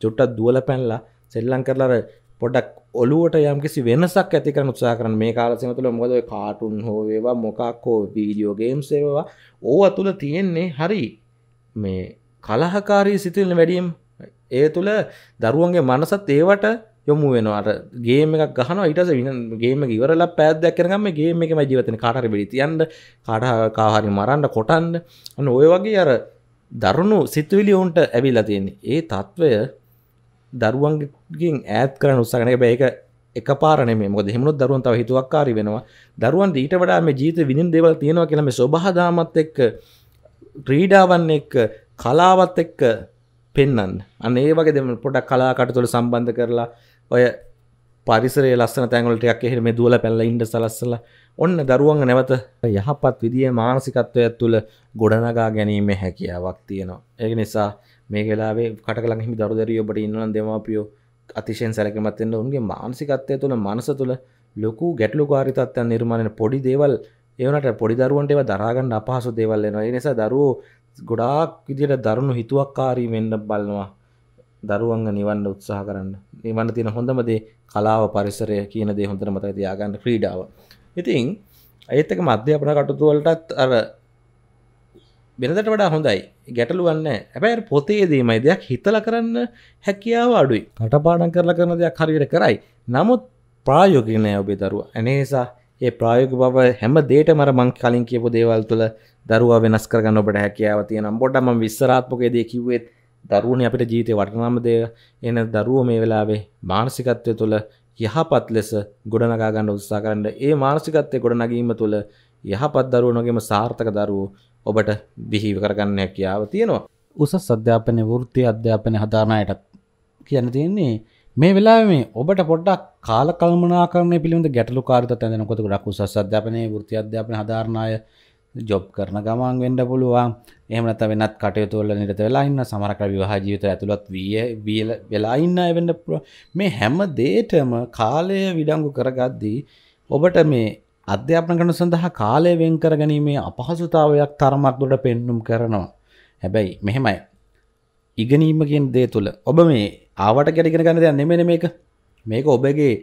චුට්ටක් දුවල පැනලා සෙල්ලම් කරලා අර පොඩක් ඔලුවට යම්කිසි වෙනසක් ඇති කරන උත්සාහ කරන මේ කාලසීම තුළ මොකද ඔය කාටුන් හෝ වේවා මොකක් හෝ වීඩියෝ ගේම්ස් ඒවා ඕවා තුල තියෙන්නේ හරි මේ කලහකාරී සිතිවිලි වැඩියෙන් ඒ තුළ දරුවන්ගේ මනසත් ඒවට යොමු වෙනවාට ගේම එකක් ගහන ඉටස ගේම ඉවරලා පැදයක් කරනම ගේම එකම ජීවතන කාටර පිිති යන්ට කාටහකාහරි මරන්ඩ කොටන්ඩ අන්න ඔය වගේ අර දරුණු සිතුවිලි ඔවුන්ට ඇවිල්ලා තියෙන්නේ ඒ තත්ත්වය දරුවන්ගෙන් ඈත් කරන්න උත්සාහන එක බෑ ඒක එකපාර නෙමෙයි මොකද එහෙමනොත් දරුවන් තව හිතුවක්කාරී වෙනවා දරුවන්ට ඊට වඩා මේ ජීවිත විඳින දේවල් තියෙනවා කියලා මේ සබහදාමත් එක්ක ක්‍රීඩාවන් එක්ක කලාවත් එක්ක පෙන්වන්න අන්න ඒ වගේ දෙම පොඩක් කලාකට තුළ සම්බන්ධ කරලා ඔය පරිසරයේ ලස්සන තැන්වල ටිකක් එහෙම දුවලා පැනලා ඉන්න සලස්සලා ඔන්න දරුවන් නැවත යහපත් විදිිය මානසිකත්වයක් තුළ ගොඩනගා ගැනීම හැකියාවක් තියෙනවා. ඒ නිසා මේ වෙලාේ කටල හිමි දරුදරිය ඔබට ඉන්නන දෙමාපියෝ අතිශයෙන් සැලකමත්වෙන්න උන්ගේ මානසිකත්වය තුළ මනස තුළ ලොකු ගැටලු ගාරිතත්වයන් නිර්මාණය පොඩි දේවල් ඒවනට පොඩි දරුවන්ටව දරාගන්න අපහසු දේවල්ලෙනවා ඒ නිසා දරුවෝ ගොඩාක් විදියට දරුණු හිතුවක්කාරී වෙන්න බලනවා දරුවන්ග නිවන්න උත්සාහ කරන්න නිවන්න තියෙන හොඳමදේ කලාව පරිසරය කියන දේ හොඳර මතයි තියාගන්න ක්‍රීඩාව ඉතින් ඒත්තක මධ්‍යපන කටුතුවලටත් අර බෙනදට වඩා හොඳයි ගැටලුවන්න ඇැබැ පොතේදීමයි දෙයක් හිතල කරන්න හැකියාව අඩුයි කටපාඩන් කරලා කරන දෙයක් හරියට කරයි නමුත් ප්‍රායෝගනය ඔබේ දරුව ඇනේසා ඒ ප්‍රායෝග බව හැම දේට මර මං කලින් කියපු දේවල් තුළ දරුවා වෙනස් කරගන්න ඔබට හැකියාව තියෙනම් බොඩම විස්සරාත්මකයේදේ කිව්වෙත් දරුවන අපිට ජීතය වටනම්දය එන දරුව මේ වෙලාවේ මානසිකත්වය තුළ යහපත් ලෙස ගොඩනගා ගන්න උත්සාහ කරන්න. ඒ මානසිකත්වයේ ගොඩනගීම තුළ යහපත් දරුවනගේම සාර්ථක දරුවෝ ඔබට බිහි කරගන්න හැකියාව තියෙනවා. උසස් අධ්‍යාපනය වෘත්ති අධ්‍යාපනය හදාරන අයටත් කියන්න තියෙන්නේ මේ වෙලාවේ මේ ඔබට පොඩ්ඩක් කාල කල්මනාකරණය පිළිබඳ ගැටලු කාරිත තැඳෙනකොට ගොඩක් උසස් අධ්‍යාපනයේ වෘත්ති අධ්‍යාපන හදාරණ අය ජොබ් කරන ගමන් වෙන්ඩ පුළුවන් එහමනත වෙනත් කටයුතුවල නිරත වෙලා ඉන්න සමරක විවාහ ජීවිත ඇතුළත් විය වියල වෙලා ඉන්න වෙඩ මේ හැම දේටම කාලය විඩංගු කරගද්දී ඔබට මේ අධ්‍යාපන කන සඳහා කාලය වෙන් කරගැනීමේ අපහසුතාවයක් තරමක් දුට පෙන්නුම් කරනවා හැබැයි මෙහෙමයි ඉගනීමකින් දේ තුළ ඔබ මේ ආවට ගැටිගෙන ගන්න දෙයක් නෙමෙන මේක මේක ඔබගේ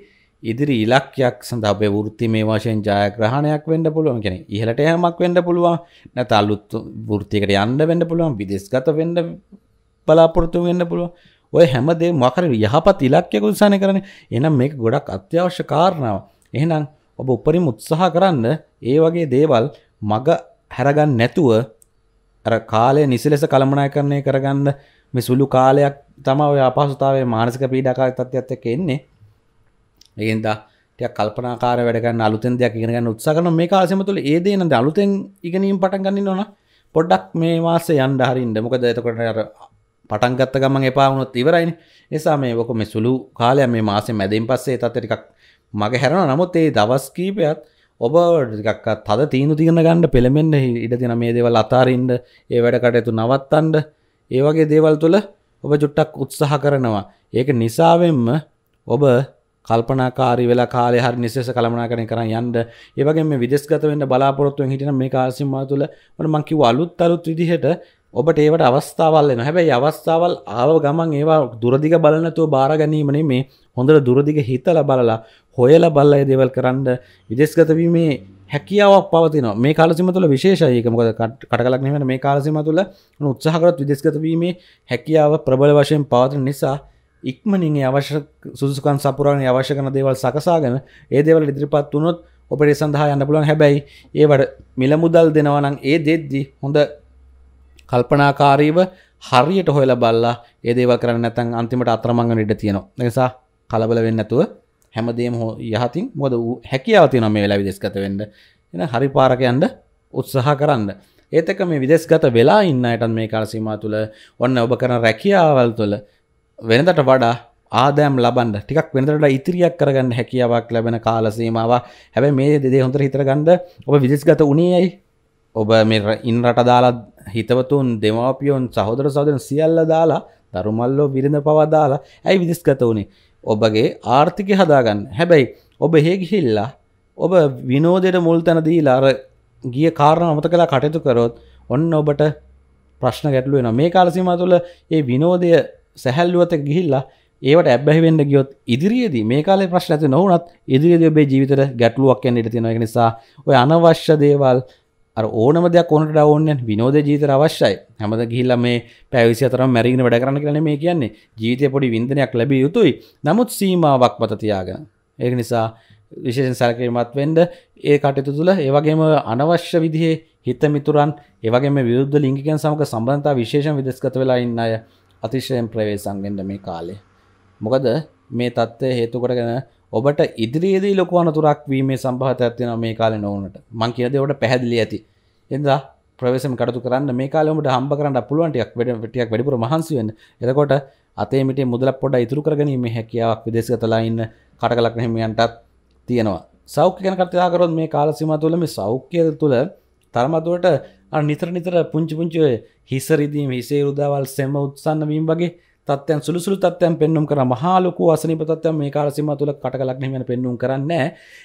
ඉදිරි ඉලක්යක් සඳහා අපේ වෘත්තිමය වශයෙන් ජයග්‍රහණයක් වෙන්න පුළුවන් කියන ඉහළට යෑමක් වෙන්න පුළුවන් නැත්නම් අලුත් වෘත්තියකට යන්න වෙන්න පුළුවන් විදේශගත වෙන්න බලාපොරොත්තු වෙන්න පුළුවන් ඔය හැම දෙයක් මොකර යහපත් ඉලක්කයක උත්සාහය කරන්නේ එහෙනම් මේක ගොඩක් අත්‍යවශ්‍ය කාරණාවක් එහෙනම් ඔබ උපරිම උත්සාහ කරන්න ඒ වගේ දේවල් මග හැරගන්න නැතුව අර කාලය නිසලෙස කළමනාකරණය කරගන්න මේ සුළු කාලයක් තමයි ඔය අපහසුතාවයේ මානසික පීඩාකාරී තත්ත්වයක් එක්ක එන්නේ ඒද කල්පනාකාර වැඩගන්න අලුතෙන් දෙයක් ඉගෙනගන්න උත්සාකන මේ කාසම තුළ ඒදේනද අලුතෙන් ඉගෙනීම් පටන් ගන්න නොන පොඩ්ඩක් මේ වාසේ යන්ඩ හරින්ද මොකද එතකොට අර පටන්ගත්ත ගමන් එපාවුණොත් ඉවරයිනි නිසා මේ ොක මේ සුළු කාලය මේ මාසේ මැදින් පස්සේ තත් ටිකක් මග හැරෙන නමුත් ඒ දවස් කීපයත් ඔබ ටිකක් තද තීනු තිගෙන ගන්න පෙළමෙන්න්න ඉඩ තින මේ දේවල් අතාරින්ද ඒ වැඩ කටයුතු නවත්තන්ඩ ඒ වගේ දේවල් තුළ ඔබ ජුට්ටක් උත්සාහ කරනවා ඒක නිසාවෙන්ම ඔබ කල්පනාකාරී වෙලා කාලේ හරි නිසස කළමනාකරණය කරන් යන්න. ඒ වගේම මේ විදේශගත වෙන්න බලාපොරොත්තු වෙන හිටින මේ කාර්සිමා තුළ මම මං කිව්ව අලුත් අලුත් විදිහට ඔබට ඒවට අවස්ථාවල් එනවා. හැබැයි අවස්ථාවල් ආව ගමන් ඒවා දුරදිග බලන නැතුව බාර ගැනීම නෙමේ. හොඳට දුරදිග හිතලා බලලා හොයලා බලලා ඒ දේවල් කරන්න විදේශගත වීමේ හැකියාවක් පවතිනවා මේ කාලසිම තුළ විශේෂයි ඒක මොකද කටකලක් නෙමෙයි මේ කාලසිම තුළ උත්සාහ කරත් විදේශගත වීමේ හැකියාව ප්‍රබල වශයෙන් පවතින නිසා ඉක්මනින් අවශ්‍ය සුදුකන් සපුරණ අවශ්‍ය කන දේවල් සකසාගෙන ඒ දෙවල් ඉදිරිපත් වනොත් ඔපට සඳහා යන්න පුලුවන් හැබැයි ඒවට මිල මුදල් දෙනවනම් ඒ දෙද්දි හොඳ කල්පනාකාරීව හරියට හොයල බල්ලා ඒදේව කරන්න නැතන් අන්තිමට අත්‍රමංග ඉඩ තියෙනවා නිසා කලබල වෙන්න ඇතුව හැමදේම හෝ යහතින් මොද වූ හැකියාව තියෙන මේ වෙලා විදෙස්ගත වෙන්න එන හරි පාරකයන්ට උත්සාහ කරන්න ඒතක මේ විදෙස්ගත වෙලා ඉන්නයටත් මේ කාලසීම තුළ ඔන්න ඔබ කරන රැකියාවල් තුළ වෙනදට වඩා ආදෑම් ලබන්න ටිකක් වෙනදට ඉතිරියක් කරගන්න හැකියාවක් ලැබෙන කාලසීමාව හැබැ මේ දෙදේ හොඳට හිතරගන්න ඔබ විදිස්ගත උනේයි ඔබ මේ ඉන් රට දාලා හිතවතුන් දෙමාපියොන් සහෝදර සහෝදරන් සියල්ල දාලා දරුමල්ලෝ විරිඳ පවදාලා ඇයි විදිස්ගත වුණේ ඔබගේ ආර්ථිකය හදාගන්න හැබැයි ඔබ හේගිහිල්ලා ඔබ විනෝදයට මුල් තැන දීලා අර ගිය කාරණ අමත කලා කටයුතු කරොත් ඔන්න ඔබට ප්‍රශ්න ගැටලුවෙන මේ කාලසිමා තුළ ඒ විනෝදය සැහැල්ලුවත ගිහිල්ලා ඒට ඇබැහිවෙන්න ගියොත් ඉදිරියේද මේ කාලේ ප්‍රශ්න ඇති නොවනත් ඉදිරිද ඔබේ ජීවිතර ගැටලුවක් යන්න ඉට තියෙන නිසා ඔය අනවශ්‍ය දේවල් ඕනම දෙයක් ඕනට ඔන්න විනෝද ජීතර අවශ්‍යයි හැමද ගිල්ල මේ පැවිසි අතරම් මැරගෙන වැඩ කරන්න කරන මේ කියන්නේ ජීතය පොඩි විින්දනයක් ලැබිය යුතුයි නමුත් සීමාවක් පතතියාගෙන ඒක නිසා විශේෂෙන් සැලකිරීමත් වෙන්ඩ ඒ කටයුතු තුළ ඒවගේම අනවශ්‍ය විදිහේ හිත මිතුරන් ඒවගේම විරුද්ධ ලිංගිකන් සමක සම්බන්ධතා විශේෂ විදස්කත වෙලා ඉන්න අය අතිශයෙන් ප්‍රවේශම් වෙන්න මේ කාලේ. මොකද මේ தත්ත්වය හේතු කොටගෙන ඔබට ඉදිරියේදී ලොකු අනතුරක් වීමේ සම්භාවිතයක් තියෙනවා මේ කාලේ නොවුනට. මං කියන දේ ඔබට පැහැදිලි ඇති. එනිසා ප්‍රවේශම් කටයුතු කරන්න මේ කාලේ ඔබට හම්බ කරන්න පුළුවන් ටිකක් වැඩ ටිකක් වැඩිපුර මහන්සි වෙන්න. එතකොට අතේ මිටේ මුදලක් පොඩ්ඩක් ඉතුරු කරගැනීමේ හැකියාවක් විදේශගතලා ඉන්න කටකලක් හිමියන්ටත් තියෙනවා. සෞඛ්‍ය ගැන කතා කරොත් මේ කාල සීමාව තුළ මේ සෞඛ්‍ය තුළ තරමදුවට නිතර නිතර පුංචි පුංචි හිසරිදීම හිසේ රුදාවල් සෙම උත්සන්න වීම වගේ තත්යන් සුළුසුළු තත්යන් පෙන්නුම් කර මහාලොකු අසනීප තත්යන් මේ කාල සීමාව තුල කටකලක් නෙමෙයි පෙන්නුම් කරන්නේ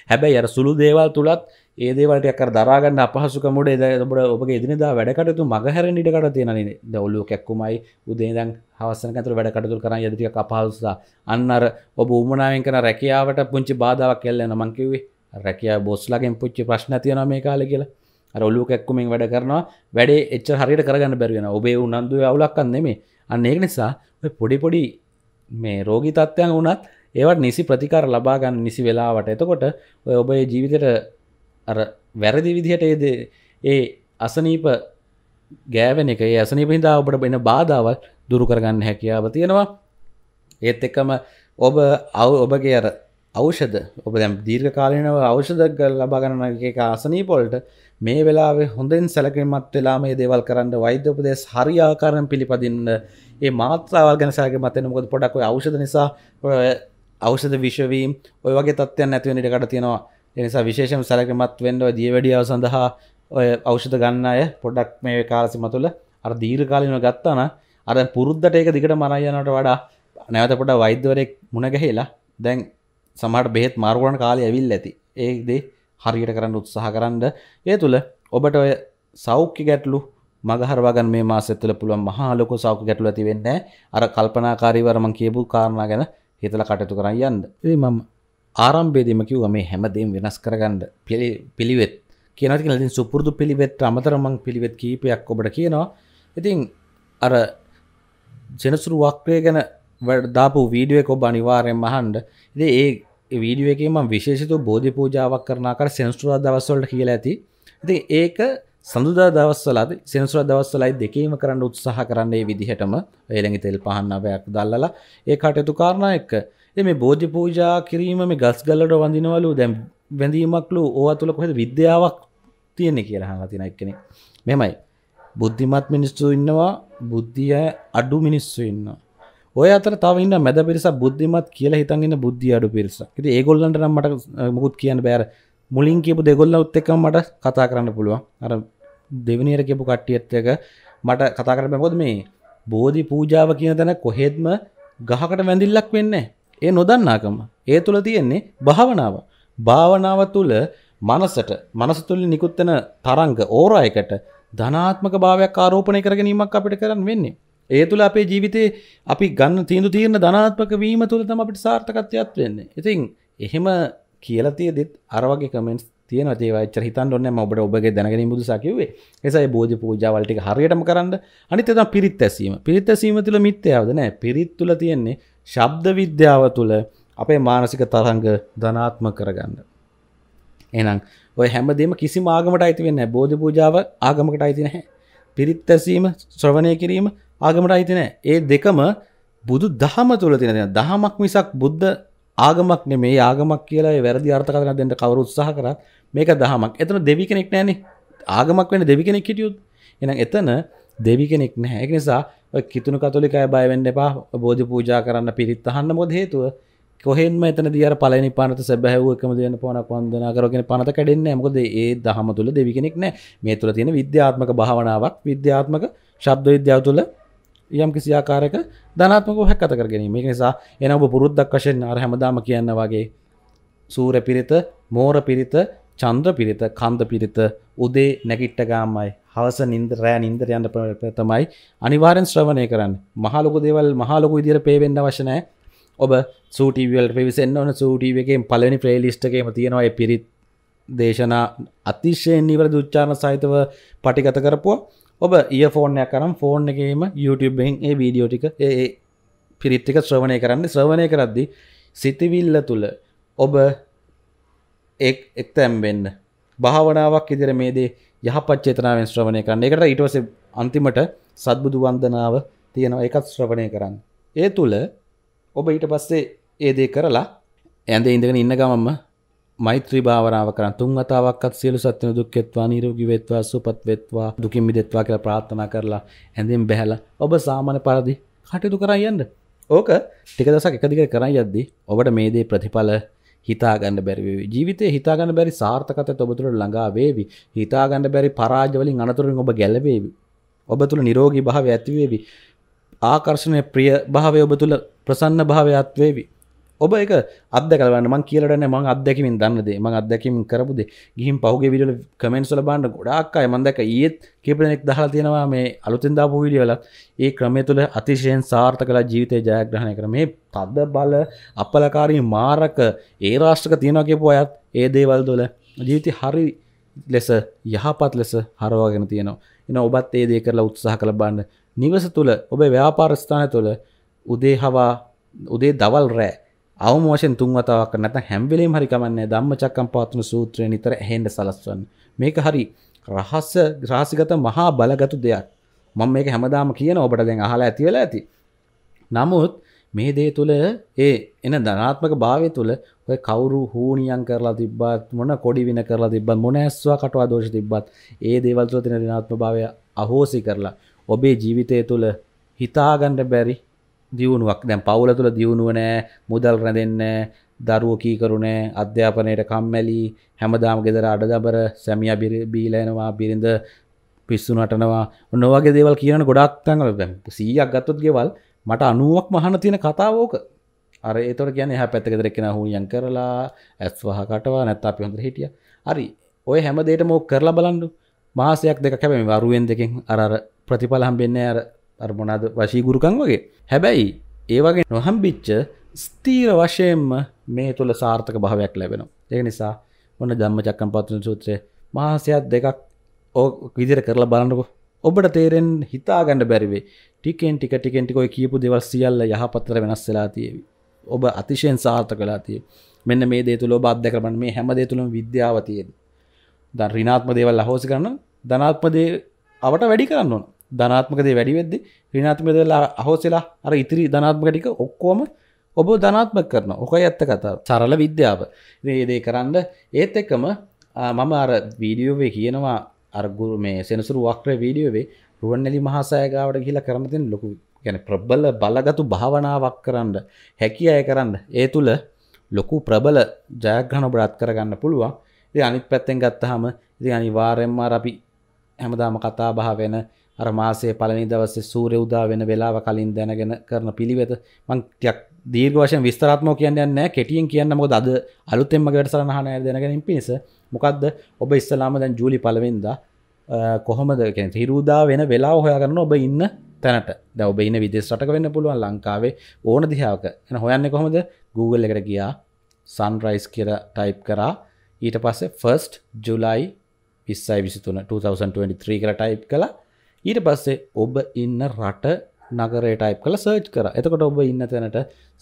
හැබැයි අර සුළු දේවල් තුලත් ඒ දේවල්ට අර දරාගන්න අපහසුකම උඩ ඔබට ඔබගේ එදිනෙදා වැඩ කටයුතු මගහැරෙන්න ඉඩ කඩ තියෙනවා නේද දවලු කැක්කුමයි උදේ ඉඳන් හවස වෙනකන් අතට වැඩ කටයුතු කරන් යද්දී ටිකක් අපහසුසා අන්න අර ඔබ උමනාවෙන් කරන රැකියාවට පුංචි බාධාවක් එල්ලෙනවා මං කිව්වේ රැකියාව බොස්ලාගෙන් පුංචි ප්‍රශ්න තියෙනවා මේ කාලේ කියලා ඔල්ලු එක්කුමෙන් වැඩ කරනවා වැඩේ එච්ච හරියට කරගන්න බැරිවෙන ඔබේ උනන්දු අවුලක්කන්නෙමේ අන්න ඒක නිසා පොඩිපොඩි මේ රෝගී තත්ත්වයන් වනත් ඒවට නිසි ප්‍රතිකාර ලබාගන්න නිසි වෙලාවට එතකොට ඔය ඔබේ ජීවිතයට අර වැරදි විදිහට ඒද ඒ අසනීප ගෑවෙන එක ඇසනීපහිදා ඔබට එන බාධාවල් දුරු කරගන්න හැකියාව තියෙනවා ඒත් එකම ඔබ අව ඔබගේ අර අවෂද ඔබ දැම් දීර්ඝ කාලයනව අවෂදග ලබාගන්න එක ආසනීපොල්ට මේ වෙලාවේ හොඳින් සැලකිලිමත් වෙලා මේ දේවල් කරන්න වෛද්‍ය උපදෙස් හරියාකාරයෙන් පිළිපදින්න ඒ මාත්‍රාවල් ගැන සැලකිලිමත් වෙන්න මොකද පොඩක් ඔය ඖෂධ නිසා ඖෂධ විෂවීම් ඔය වගේ තත්ත්වයන් නැති වෙන ඉඩකට තියෙනවා ඒ නිසා විශේෂයෙන් සැලකිලිමත් වෙන්න ඔය දියවැඩියාව සඳහා ඔය ඖෂධ ගන්න අය පොඩක් මේ කාලසීම තුළ අර දීර්ඝකාලීනව ගත්තා නම් අර පුරුද්දට ඒක දිගට මරන් යනවට වඩා නැවත පොඩ වෛද්‍යවරයෙක් මුණ ගැහිලා දැන් සමහරට බෙහෙත් මාරු කරන කාලය ඇවිල්ලා ඇති. ඒ දේ හරියට කරන්න උත්සාහ කරන්න ඒ තුළ ඔබට ඔය සෞඛ්‍ය ගැටලු මගහරවාගන් මේ මාසෙත්තුල පුළුවන් මහාලොක සෞඛ්‍ය ගැටලු ඇති වෙන්නේ අර කල්පනාකාරීවරම කියපු කාරණා ගැන හිතලා කටයුතු කරන් යන්න. ඉතින් මම ආරම්භයේදීම කිව්වා මේ හැමදේම වෙනස් කරගන්න පිළිවෙත් කියනවා කියලා. ඉතින් සුපුරුදු පිළිවෙත් අමතර මම පිළිවෙත් කීපයක් ඔබට කියනවා. ඉතින් අර ජනසුරු වක්‍රය ගැන දාපු වීඩියෝ එක ඔබ අනිවාර්යෙන් අහන්න. ඉතින් ඒ වීඩිය එකම විශේෂතු බෝධි පූජාවක් කරනකට සෙන්ස්ටුරා දවස්වලට කියලා ඇති ඉති ඒක සඳුදා දවස්වලද සෙන්සුර දවස්වලයි දෙකීම කරන්න උත්සාහ කරන්නේ විදිහටම එළඟි තෙල් පහන්නවයක් දල්ලලා ඒ කටයුතු කාරණා එක්ක එ මේ බෝධි පූජා කිරීම මේ ගස් ගල්ලට වඳිනවලු දැම් වැඳීමක්ලු ඕ තුළ කොහෙද විද්‍යාවක් තියෙන්නේ කියලා හඟතින එක්කෙනෙ මෙමයි බුද්ධිමත් මිනිස්සු ඉන්නවා බුද්ධිය අඩු මිනිස්සු ඉන්නවා ඔය අතර තවන්න මැද පිරිස බුද්ධිමත් කියලා හිතන්න්න බුද්ධි අඩු පිරිස ති ඒගොල්ලන්ට නම්මට මුකුත් කියන්න බෑර මුලින් කියපු දෙගොල්ල උත්තෙක්ක මට කතා කරන්න පුළුවන් අර දෙවනිර කියපු කට්ටියත්තක මට කතා කර බැකොත් මේ බෝධි පූජාව කියන තැන කොහෙත්ම ගහකට වැඳිල්ලක් වෙන්න ඒ නොදන්නාකම ඒ තුළ තියෙන්නේ භාවනාව භාවනාව තුළ මනසට මනස තුළ නිකුත්වන තරංග ඕරායකට ධනාත්මක භාවයක් ආරෝපණය කරගනීමක් අපිට කරන්න වෙන්නේ ඒ තුළ අපේ ජීවිතේ අපි ගන්න තීන්දු තීරණ ධනාත්මක වීම තුළ තම අපිට සාර්ථකත්වයක් වෙන්නේ. ඉතින් එහෙම කියලා තියෙදෙත් අර වගේ කමෙන්ට්ස් තියෙන ඒවා එච්චර හිතන්න ඕනේ මම ඔබට ඔබගේ දැනගැනීම බුදුසා කිව්වේ. ඒසයි බෝධි පූජාවල් ටික හරියටම කරන්න. අනිත් එක තමයි පිරිත් ඇසීම. පිරිත් ඇසීම තුළ මිත්‍යාවද නැහැ. පිරිත් තුළ තියෙන්නේ ශබ්ද විද්‍යාව තුළ අපේ මානසික තරංග ධනාත්මක කරගන්න. එහෙනම් ඔය හැමදේම කිසිම ආගමකට අයිති වෙන්නේ නැහැ. බෝධි පූජාව ආගමකට අයිති නැහැ. පිරිත් ඇසීම ශ්‍රවණය කිරීම ආගමට අයිති නෑ. ඒ දෙකම බුදු දහම තුල තියෙන දහමක් මිසක් බුද්ධ ආගමක් නෙමේ ආගමක් කියලා ඒ වැරදි අර්ථකථන දෙන්න කවුරු උත්සාහ කරත් මේක දහමක්. එතන දෙවි කෙනෙක් නෑනේ. ආගමක් වෙන්න දෙවි කෙනෙක් හිටියොත්. එහෙනම් එතන දෙවි කෙනෙක් නැහැ. ඒක නිසා ඔය කිතුණු කතෝලිකය බය වෙන්න එපා. බෝධි පූජා කරන්න පිරිත් අහන්න මොකද හේතුව? කොහෙන්ම එතන දිර පලන පනත සැබැහව එකම දයන පනක් වන්දනා කරගෙන පනත කඩෙන්නේ මොකද ඒ දහම තුළ දෙවි කෙනෙක් නෑ මේ තුළ තියෙන විද්‍යාත්මක භාවනාවක් විද්‍යාත්මක ශබ්ද විද්‍යාව තුළ යම් කිසි ආකාරක ධනාත්මක හැක් අත කර ගැනීම නිසා එන ඔබ පුරුද්දක් වශයෙන් අර හැමදාම කියන්න වගේ සූර පිරිත මෝර පිරිත චන්ද්‍ර පිරිත කන්ද පිරිත උදේ නැගිට්ට ගාමයි හවස නින්ද රෑ නින්දර යන්න ප්‍රතමයි අනිවාරෙන් ශ්‍රවණය කරන්න මහලොකු දෙවල් මහලොකු ඉදිර පේවෙන්න වශනෑ ඔබ සූටීවල් පිවිසෙන් ඕන සූටීවකෙන් පලනි ප්‍රේලිස්ටකේම තියෙනවා පිරිත් දේශනා අතිශයෙන් නිවර දුච්චාන සහිතව පටිගත කරපුවා ඔබ ඒ ෆෝර්නයක් කරම් ෆෝර්න් එකම YouTubeුබෙන් ඒ වීඩියෝ ටික ඒ පිරිත්තික ශ්‍රවණය කරන්න ශ්‍රවණය කරද්දි සිතිවිල්ල තුළ ඔබ එක් එත්තැම්බෙන්න්න භාවනාවක් ඉදිර මේදේ යහපච්චේතනාවෙන් ශ්‍රවණය කරන්න එකට ඉටවස අන්තිමට සත්බුදු වන්දනාව තියෙනවා එකත් ශ්‍රවණය කරන්න ඒ තුළ ඔබ ඊට පස්සේ ඒ දේ කරලා ඇඳ ඉඳගෙන ඉන්න ගමම්ම මෛත්‍රී භාවනාව කරන් තුන් වතාවක්වත් සියලු සත්ත්වන දුක්ඛෙත්වා නිරෝගී වෙත්වා සුවපත් වෙත්වා දුකින් මිදෙත්වා කියලා ප්‍රාර්ථනා කරලා ඇඳෙන් බැහැලා ඔබ සාමාන්‍ය පරිදි කටයුතු කරන් යන්න. ඕක ටික දවසක් එක දිගට කරන් යද්දී ඔබට මේ දේ ප්‍රතිඵල හිතාගන්න බැරි වේවි. ජීවිතේ හිතාගන්න බැරි සාර්ථකත්වයට ඔබ තුළ ළඟා වේවි. හිතාගන්න බැරි පරාජය වලින් අනතුරෙන් ඔබ ගැලවේවි. ඔබ තුළ නිරෝගී භාවය ඇති වේවි. ආකර්ෂණය ප්‍රිය භාවය ඔබ තුළ ප්‍රසන්න භාවයත් වේවි ඔබ එක අදකලවන්න මං කියලටන මං අදැකිමින් දන්නදේ මං අදැකින් කරපුදේ ගිහින් පහුගේ විඩල කමෙන්සල බාන්න ගොඩාක්කයි මන්දක ඒත් කේපනෙක් දහලා තියෙනවා මේ අලුතෙන්දා පූවිලියලත් ඒ ක්‍රමය තුළ අතිශයෙන් සාර්ථ කලා ජීවිතය ජයග්‍රහණය කර මේ තද බල අපලකාරී මාරක ඒ රාෂ්ටක තියෙනවා කියපු අයත් ඒ දේවල් දොල ජීවිත හරි ලෙස යහපත් ලෙස හරවාගෙන තියෙනවා එන ඔබත් ඒ දේ කරලා උත්සාහ කළ බන්න නිවස තුළ ඔබේ ව්‍යාපාරස්ථානය තුළ උදේ හවා උදේ දවල් රෑ අවමෝෂෙන් තුන් වතාවක් නැත හැම්වෙලේම හරි කමන්නේ ධම්ම චක්කම් පවත්වන සූත්‍රය නිතර ඇහෙන්ට සලස්වන්න මේක හරි රහස රාසිගත මහා බලගතු දෙයක් මම මේක හැමදාම කියන ඔබට දැන් අහලා ඇති වෙලා ඇති නමුත් මේ දේ තුළ ඒ එන ධනාත්මක භාවය තුළ ඔය කවුරු හූනියන් කරලා තිබ්බත් මොන කොඩි වින කරලා තිබ්බත් මොන ඇස්වා කටවා දෝෂ තිබ්බත් ඒ දේවල් තුළ තියෙන ධනාත්ම භාවය අහෝසි කරලා ඔබේ ජීවිතය තුළ හිතාගන්න බැරි දියුණුවක් දැන් පවුල තුළ දියුණුව නෑ මුදල් රැඳෙන්න දරුව කීකරුණෑ අධ්‍යාපනයට කම්මැලි හැමදාම ගෙදර අඩදබර සැමිය බීලයනවා බිරිඳ පිස්සු නටනවා නොවගේ දේවල් කියන ගොඩක් තැන්ල සීයක් ගත්තොත් ගෙවල් මට අනුවක් මහන තියෙන කතාවෝක අර ඒතොට ගැන හ පැත්තකෙදරෙක්ෙන හුියන් කරලා ඇස්වහ කටවා නැත්තා පිහොඳ හිටිය හරි ඔය හැමදේට මෝ කරලා බලන්ඩු මාසයක් දෙක කැබැමි වරුවෙන් දෙකින් අර ප්‍රතිඵල හම්බෙන්නේ අර අර මොනාද වශීගුරුකන් වගේ හැබැයි ඒ වගේ නොහම්බිච්ච ස්තීර වශයෙන්ම මේ තුළ සාර්ථක භාවයක් ලැබෙන ඒ නිසා ඔන්න ජම්ම චක්කම් පත්න සූත්‍රය මහසයක් දෙකක් ඕ විදිර කරලා බලන්නකො ඔබට තේරෙන් හිතාගණඩ බැරිවේ ටිකෙන් ටික ටිකෙන්ටිකොයි කියපු දෙවල් සියල්ල යහපත්තර වෙනස් වෙලා තියවි ඔබ අතිශයෙන් සාර්ථ කලා තිය මෙන්න මේ දේතුළ බද්ධ කරන මේ හැම දේතුළම් විද්‍යාවතියෙන් ද රිනාත්ම දේවල් අහෝසි කරන්න ධනාත්මදේ අවට වැඩි කරන්න ඕන ධනාත්මකදේ වැඩි වෙද්දි රිනාත්මදලා අහෝසෙලා අර ඉතිරි ධනාත්මකටික ඔක්කෝම ඔබ ධනාත්ම කරන ඕකයි ඇත්ත කතා සරල විද්‍යාව ඒදේ කරන්න ඒත් එකම මම අර වීඩියෝවේ කියනවා අර්ගුර මේ සෙනසුරු වක්්‍ර වීඩියෝවේ රුවන්නලි මහසයගාවට කියලා කරමතින් ලොකු ගැන ප්‍රබල බලගතු භාවනාවක් කරන්න හැකි අය කරන්න ඒ තුළ ලොකු ප්‍රබල ජයග්‍රහණ බ්‍රාත් කරගන්න පුළුවන් ඒ අනිත් පැත්තෙන් ගත්තහම ඉති අනිවාරෙන්ම අපි හැමදාම කතා බහ වෙන අර මාසේ පලනි දවස්සේ සූරය උදා වෙන වෙලාව කලින් දැනගෙන කරන පිළිවෙත මං ටිකක් දීර්ඝ වශයෙන් විස්තරාත්මකව කියන්න යන්නේ නැහැ කෙටියෙන් කියන්න මොකද අද අලුතෙන්ම වැඩසටහන අහන අය දැනගැනීම පිණිස මොකද්ද ඔබ ඉස්සලාම දැන් ජූලි පළවෙනිදා කොහොමද කියන්නේ තිරුදා වෙන වෙලාව හොයාගන්න ඔබ ඉන්න තැනට දැන් ඔබ ඉන්න විදේශ රටක වෙන්න පුළුවන් ලංකාවේ ඕන දිහාවක එන හොයන්නේ කොහොමද Google එකට ගියා sunrise කියලා type කරා ඊට පස්සේ 1st July 2023 2023 කියලා type කළා ඊට පස්සේ ඔබ ඉන්න රට නගරේ ටයිප් කළ සර්ච් කර එතකොට ඔබ ඉන්න තැනට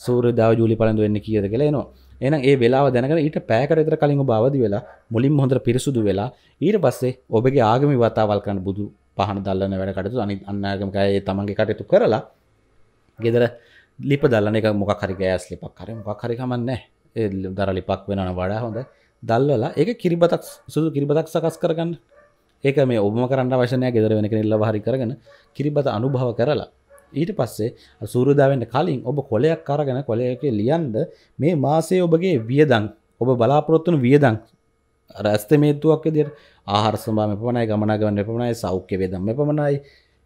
සූර්යදාව ජූලි පලඳ වෙන්න කියද කියලා එනවා එනම් ඒ වෙලාව දැනගෙන ඊට පෑකට විතර කලින් ඔබ අවදි වෙලා මුලින්ම හොඳට පිරිසුදු වෙලා ඊට පස්සේ ඔබගේ ආගමි වතාවල් කරන්න බුදු පහන දල්ලන වැඩ කටයුතු අනිත් අන්නාගමකය ඒ තමන්ගේ කටයුතු කරලා ගෙදර ලිප දල්ලන එක මොකක් හරි ගෑස් ලිපක් කරේ මොකක් හරි කමන්නේ ඒ දර ලිපක් වෙනන වඩා හොඳ දල්වලා ඒක කිරිබතක් සුදු කිරිබතක් සකස් කරගන්න ඒක මේ ඔබම කරන්න වශනය ගෙදර වෙන කෙනෙල්ල හරි කරගෙන කිරිබත අනුභව කරලා ඊට පස්සේ සූරුදාවෙන්ට කලින් ඔබ කොලයක් කරගෙන කොලයක ලියන්ද මේ මාසේ ඔබගේ වියදං ඔබ බලාපොරොත්තුන වියදං රැස්තමේතුවක් දෙර ආහාර සම්බාම එපමණයි ගමනා ගන්න එපමණයි සෞඛ්‍ය වේදම් එපමණයි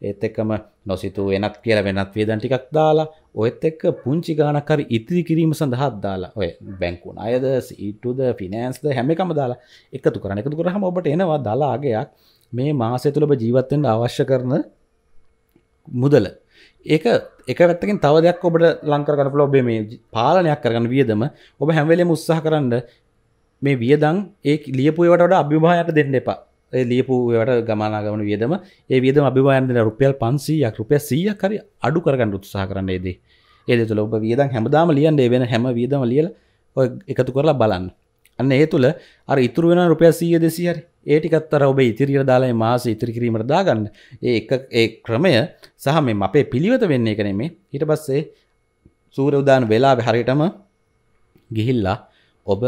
ඒත් එක්කම නොසිතු වෙනත් කියල වෙනත් වේදන් ටිකක් දාලා ඔයත් එක්ක පුංචි ගානකර ඉතිරි කිරීම සඳහත් දාලා ඔය බැංකුන් අයද ඊටුද ෆිනෑන්ස්ද හැමකම දාලා එකතු කරන එකතු කරහම ඔබට එනවා දලාගයක් මේ මාසය තුළබ ජීවත්තෙන් අවශ්‍ය කරන මුදල ඒක එක පැත්තකින් තව දෙයක් ඔබට ලංකර කරපුල ඔබේ මේ පාලනයක් කරගන්න වියදම ඔබ හැමවෙලේ උත්සාහ කරන්න මේ වියදන් ඒ ලියපුවට අභිභායට දෙන්න එපා ලියපු වැට ගමනාගමන වියදම ඒ වියදම අභිවායන්දන රුපියල් පන්සීයක් රුපය සීයක් හරි අඩු කරගන්න උත්සාහ කරන්න ේදේ ඒද තුළ ඔබ වියදම් හැමදාම ලියන්ඩේ වෙන හැම වියදම ලියල ඔය එකතු කරලා බලන්න අන්න ඒ තුළ අර ඉතුර වෙන රුපය සීය දෙසිහරි ඒටිකත්තර ඔබේ ඉතිරිර දාලයි මාස ඉතිරිකිරීමට දාගන්න ඒ ඒ ක්‍රමය සහ මෙ අපේ පිළිවත වෙන්නේ කනෙමේ හිට පස්සේ සූර උදාන වෙලා හරිටම ගිහිල්ලා ඔබ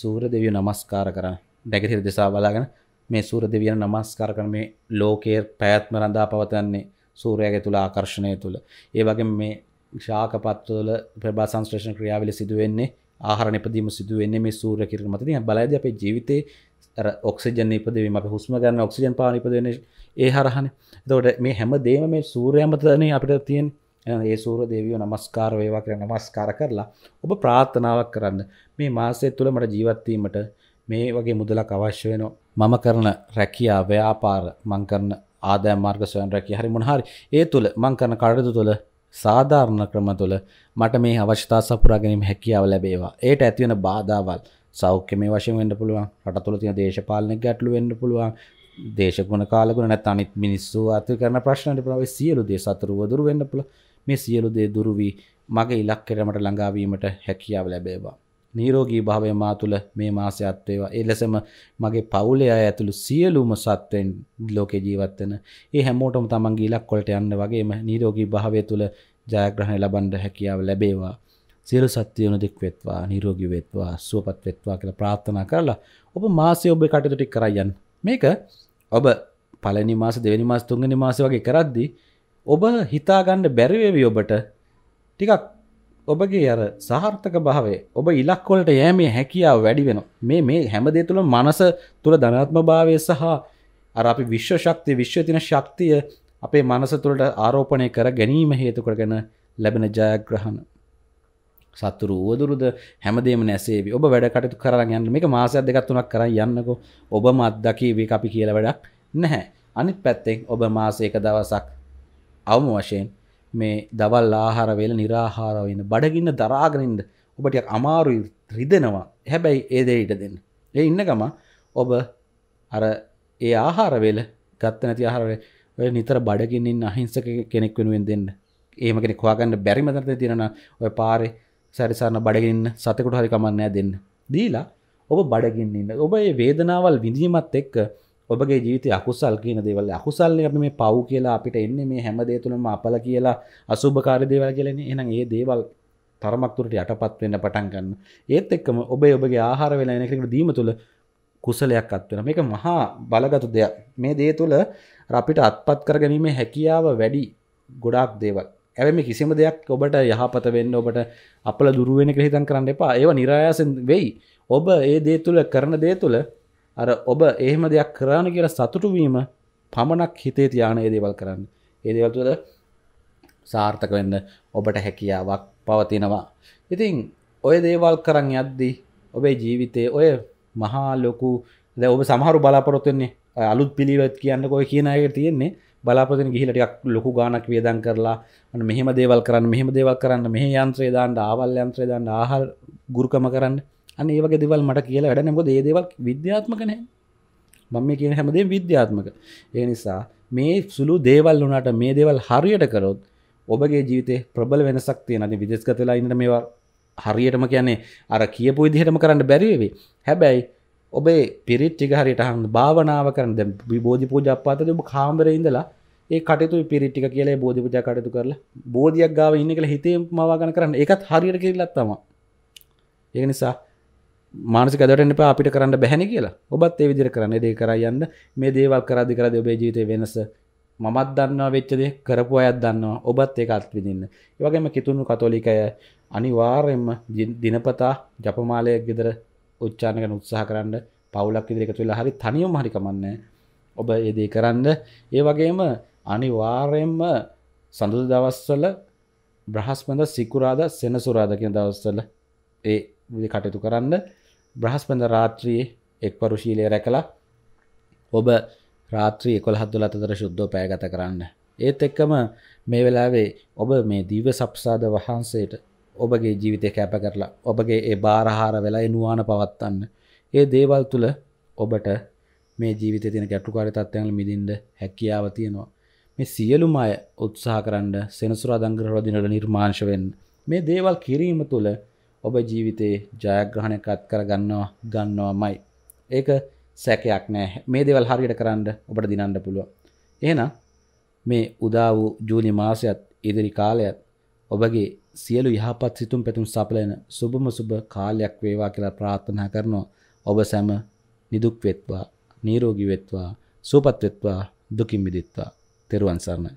සූර දෙවිය නමස්කාර කරන්න දැකතිර දෙසා බලාගෙන මේ සූර දෙවියන් නමස්කාර කරන මේ ලෝකයේ පැවැත්ම රඳා පවතන්නේ සූර්යයාගේ තුල ආකර්ෂණය තුල. ඒ වගේම මේ ශාකපත්වල ප්‍රභා සංශ්ලේෂණ ක්‍රියාවලිය සිදු වෙන්නේ ආහාර නිපදීම සිදු වෙන්නේ මේ සූර්ය කිරණ මත. ඉතින් බලයිද අපේ ජීවිතේ අර ඔක්සිජන් නිපදවීම අපි හුස්ම ගන්න ඔක්සිජන් පාන නිපදවන්නේ ඒ හරහානේ. එතකොට මේ හැම දෙයක්ම මේ සූර්යයා මතනේ අපිට තියෙන්නේ. එහෙනම් ඒ සූර්ය දේවියෝ নমස්කාර වේවා කියලා নমස්කාර කරලා ඔබ ප්‍රාර්ථනාවක් කරන්න. මේ මාසය තුල මට ජීවත් වීමට මේ වගේ මුදලක් අවශ්‍ය වෙනවා. මම කරන රැකියා ව්‍යාපාර මං කරන ආදෑ මාර්ග සොයන රැකිය හරි මොනහරි ඒ තුළ මං කරන කඩදු තුළ සාධාරණ ක්‍රම තුළ මට මේ අවශ්‍යතා සපුරා ගැනීම හැකියාව ලැබේවා. ඒට ඇතිවන බාධාවල් සෞඛ්‍ය මේ වශයෙන් වෙන්න පුළුවන්. රට තුළ තියෙන දේශපාලන ගැටලු වෙන්න පුළුවන්. දේශගුණ කාලගුණ නැත්නම් අනිත් මිනිස්සු අතු කරන ප්‍රශ්න වලට ප්‍රවේ සියලු දේ සතුරුව දුරු වෙන්න පුළුවන්. මේ සියලු දේ දුරු වී මගේ ඉලක්කයට මට ළඟා වීමට හැකියාව ලැබේවා. නීරෝගී භාවය මා තුළ මේ මාසයත් වේවා. ඒ ලෙසම මගේ පවුලේ අය ඇතුළු සියලුම සත්වෙන් ලෝකේ ජීවත් වෙන ඒ හැමෝටම තමන්ගේ ඉලක්ක වලට යන්න වගේම නීරෝගී භාවය තුළ ජයග්‍රහණ ලබන්න හැකියාව ලැබේවා. සියලු සත්‍යයන දෙක් වෙත්වා නිරෝගී වෙත්වා සුවපත් වෙත්වා කියලා ප්‍රාර්ථනා කරලා ඔබ මාසය ඔබේ කටයුතු ටික කරයන් මේක ඔබ පළවෙනි මාස දෙවෙනි මාස තුන්වෙනි මාස වගේ කරද්දී ඔබ හිතා ගන්න බැරි වෙවි ඔබට ටිකක් ඔබගේ අර සාර්ථක භාවේ ඔබ ඉලක්කොලට යෑමේ හැකියාව වැඩි වෙන මේ මේ හැමදේ තුළ මනස තුළ ධනත්ම භාවය සහ අර අපි විශ්ව ශක්තිය විශ්ව තින ශක්තිය අපේ මනස තුළට ආරෝපණය කර ගැනීම හේතු කරගෙන ලැබෙන ජයග්‍රහණ සතුරු වදුරුද හැමදේම නැසේවි ඔබ වැඩ කටයුතු කරලා යන්න මේක මාසයක් දෙකක් තුනක් කරන් යන්නකෝ ඔබම අත්දකීවි අපි කියලා වැඩක් නැහැ අනිත් පැත්තෙන් ඔබ මාසයක දවසක් අවම වශයෙන් මේ දවල් ආහාර වේල නිරාහාර වෙන බඩගින්න දරාගෙන ඉන්න ඔබට අමාරුයි රිදෙනවා හැබැයි ඒ දේ ඉඩ දෙන්න. ඒ ඉන්න ගම ඔබ අර ඒ ආහාර වේල ගත්ත නැති ආහාර ඔය නිතර බඩගින්න ඉන්න අහිංසක කෙනෙක් වෙනුවෙන් දෙන්න. එහෙම කෙනෙක් හොයාගන්න බැරි මතට තියෙනවා ඔය පාරේ සැරිසරන බඩගින්න සතෙකුට හරි කමක් නැහැ දෙන්න. දීලා ඔබ බඩගින්න ඉන්න. ඔබ මේ වේදනාවල් විඳීමත් එක්ක ඔබගේ ජීවිත අකුසල් කියන දේවල් අකුසල්ලේ අපි මේ පව් කියලා අපිට එන්නේ මේ හැම දේ තුළම අපල කියලා අසුභකාරී දේවල් කියලානේ. එහෙනම් ඒ දේවල් තරමක් දුරට යටපත් වෙන්න පටන් ගන්න. ඒත් එක්කම ඔබේ ඔබගේ ආහාර වේලා එන එකට දීම තුළ කුසලයක් අත් වෙනවා. මේක මහා බලගත් දෙයක්. මේ දේ තුළ අපිට අත්පත් කරගැනීමේ හැකියාව වැඩි ගොඩාක් දේවල්. ඇවම කිසිම දෙයක් ඔබට යහපත වෙන්න ඔබට අපල දුරුවෙන ක්‍රහිතන් කරන්න එපා ඒව නිරායාසෙන් වෙයි ඔබ ඒ දේ තුළ කරන දේ තුළ අර ඔබ එහෙම දෙයක් කරාන කියලා සතුටුවීම පමණක් හිතේ තියාන ඒදේවල් කරන්න ඒදේවල්තුවද සාර්ථක වෙන්න ඔබට හැකියාවක් පවතිනවා ඉතින් ඔය දේවල් කරන්න යද්දී ඔබේ ජීවිතය ඔය මහා ලොකු ද ඔබ සමහරු බලාපොරොත්තුවෙන්නේ අලුත් පිළිවත් කියන්න කොය කියනයට තියෙන්නේ බලාපොතින ගිහිලටක් ලොකු ගානක් වියදන් කරලා අන මෙහෙම දේවල් කරන්න මෙහෙම දේවල් කරන්න මෙහ යන්ත්‍රේදාන්ට ආවල් යන්ත්‍රේදන්න ආහල් ගුරුකම කරන්න අන්න ඒවගේ දෙවල් මට කියලා වැඩ නැකො දේදවල් විද්‍යාත්මකනෑ මම මේ කියන හැමදේ විද්‍යාත්මක ඒ නිසා මේ සුළු දේවල් වුණට මේ දේවල් හරියට කරොත් ඔබගේ ජීවිතේ ප්‍රබල වෙනසක් තියෙන අද විදෙස්ගතලා ඉන්න මේවා හරියටම කියන්නේ අර කියපු විදිහටම කරන්න බැරිවෙවි හැබැයි ඔබේ පිරිච්චික හරියට හන් භාවනාව කරන දැ බෝධි පූජ අපාතද ඔබ කාම්බර ඉඳලා ඒ කටයුතු පිරිට්ටික කියලා බෝධි පුජා කටයුතු කරලා බෝධියක් ගාව ඉන්න කියලා හිතේ මවාගන කරන්න එකත් හරියට කිරිලත් තමයි. ඒක නිසා මානසික දට එපා අපිට කරන්න බැහැන කියලා ඔබත් ඒ විදිර කරන්න දේ කර යන්න මේ දේවල් කරදි කරද ඔබේ ජීවිතය වෙනස මමත් දන්නවා වෙච්චදේ කරපු අයත් දන්නවා ඔබත් ඒක අත්විදින්න ඒවගේම කිතුුණු කතෝලිකය අනිවාර්යෙන්ම දිනපතා ජපමාලය ගෙදර උච්චානකන උත්සාහ කරන්න පවුලක් ඉදිරික තුවෙලා හරි තනියම් හරිකමන්න ඔබ එදී කරන්න ඒ වගේම අනිවාර්යෙන්ම සඳුදු දවස්වල බ්‍රහස්පඳ සිකුරාද සෙනසුරාද කියෙන දවස්සල ඒ කටයුතු කරන්න බ්‍රහස්පඳ රාත්‍රියයේ එක්වරු ශීලය රැකලා ඔබ රාත්‍රී කොළහත්දුල අතර ශුද්ධෝ පෑගත කරන්න. ඒත් එක්කම මේ වෙලාවේ ඔබ මේ දීව සප්සාද වහන්සේට ඔබගේ ජීවිතය කැප කරලා ඔබගේ ඒ බාරහාර වෙලා නුවාන පවත්වන්න. ඒ දේවල් තුළ ඔබට මේ ජීවිත තින ගැටුකාරි තත්ත්වයන්ල මිදින්ඩ හැකියාව තියෙනවා. මේ සියලුම අය උත්සාහ කරන්න සෙනසුරා දංග්‍රරෝදිනට නිර්මාංශවෙන් මේ දේවල් කිරීම තුළ ඔබ ජීවිතයේ ජයග්‍රහණයකත් කර ගන්නවා ගන්නවාමයි. ඒක සැකයක් නෑ මේ දෙවල් හරියට කරන්න ඔබට දිනන්න පුළුව. එහෙනම් මේ උදා වූ ජූනි මාසයත් ඉදිරි කාලයත් ඔබගේ සියලු යහපත් සිතුම් පැතුම් සපලයන සුබම සුබ කාලයක් වේවා කියලා ප්‍රාර්ථනා කරනවා ඔබ සැම නිදුක් වෙත්වා නීරෝගී වෙත්වා සූපත් වෙත්වා දුකින් මිදෙත්වා තෙරුවන් සරණයි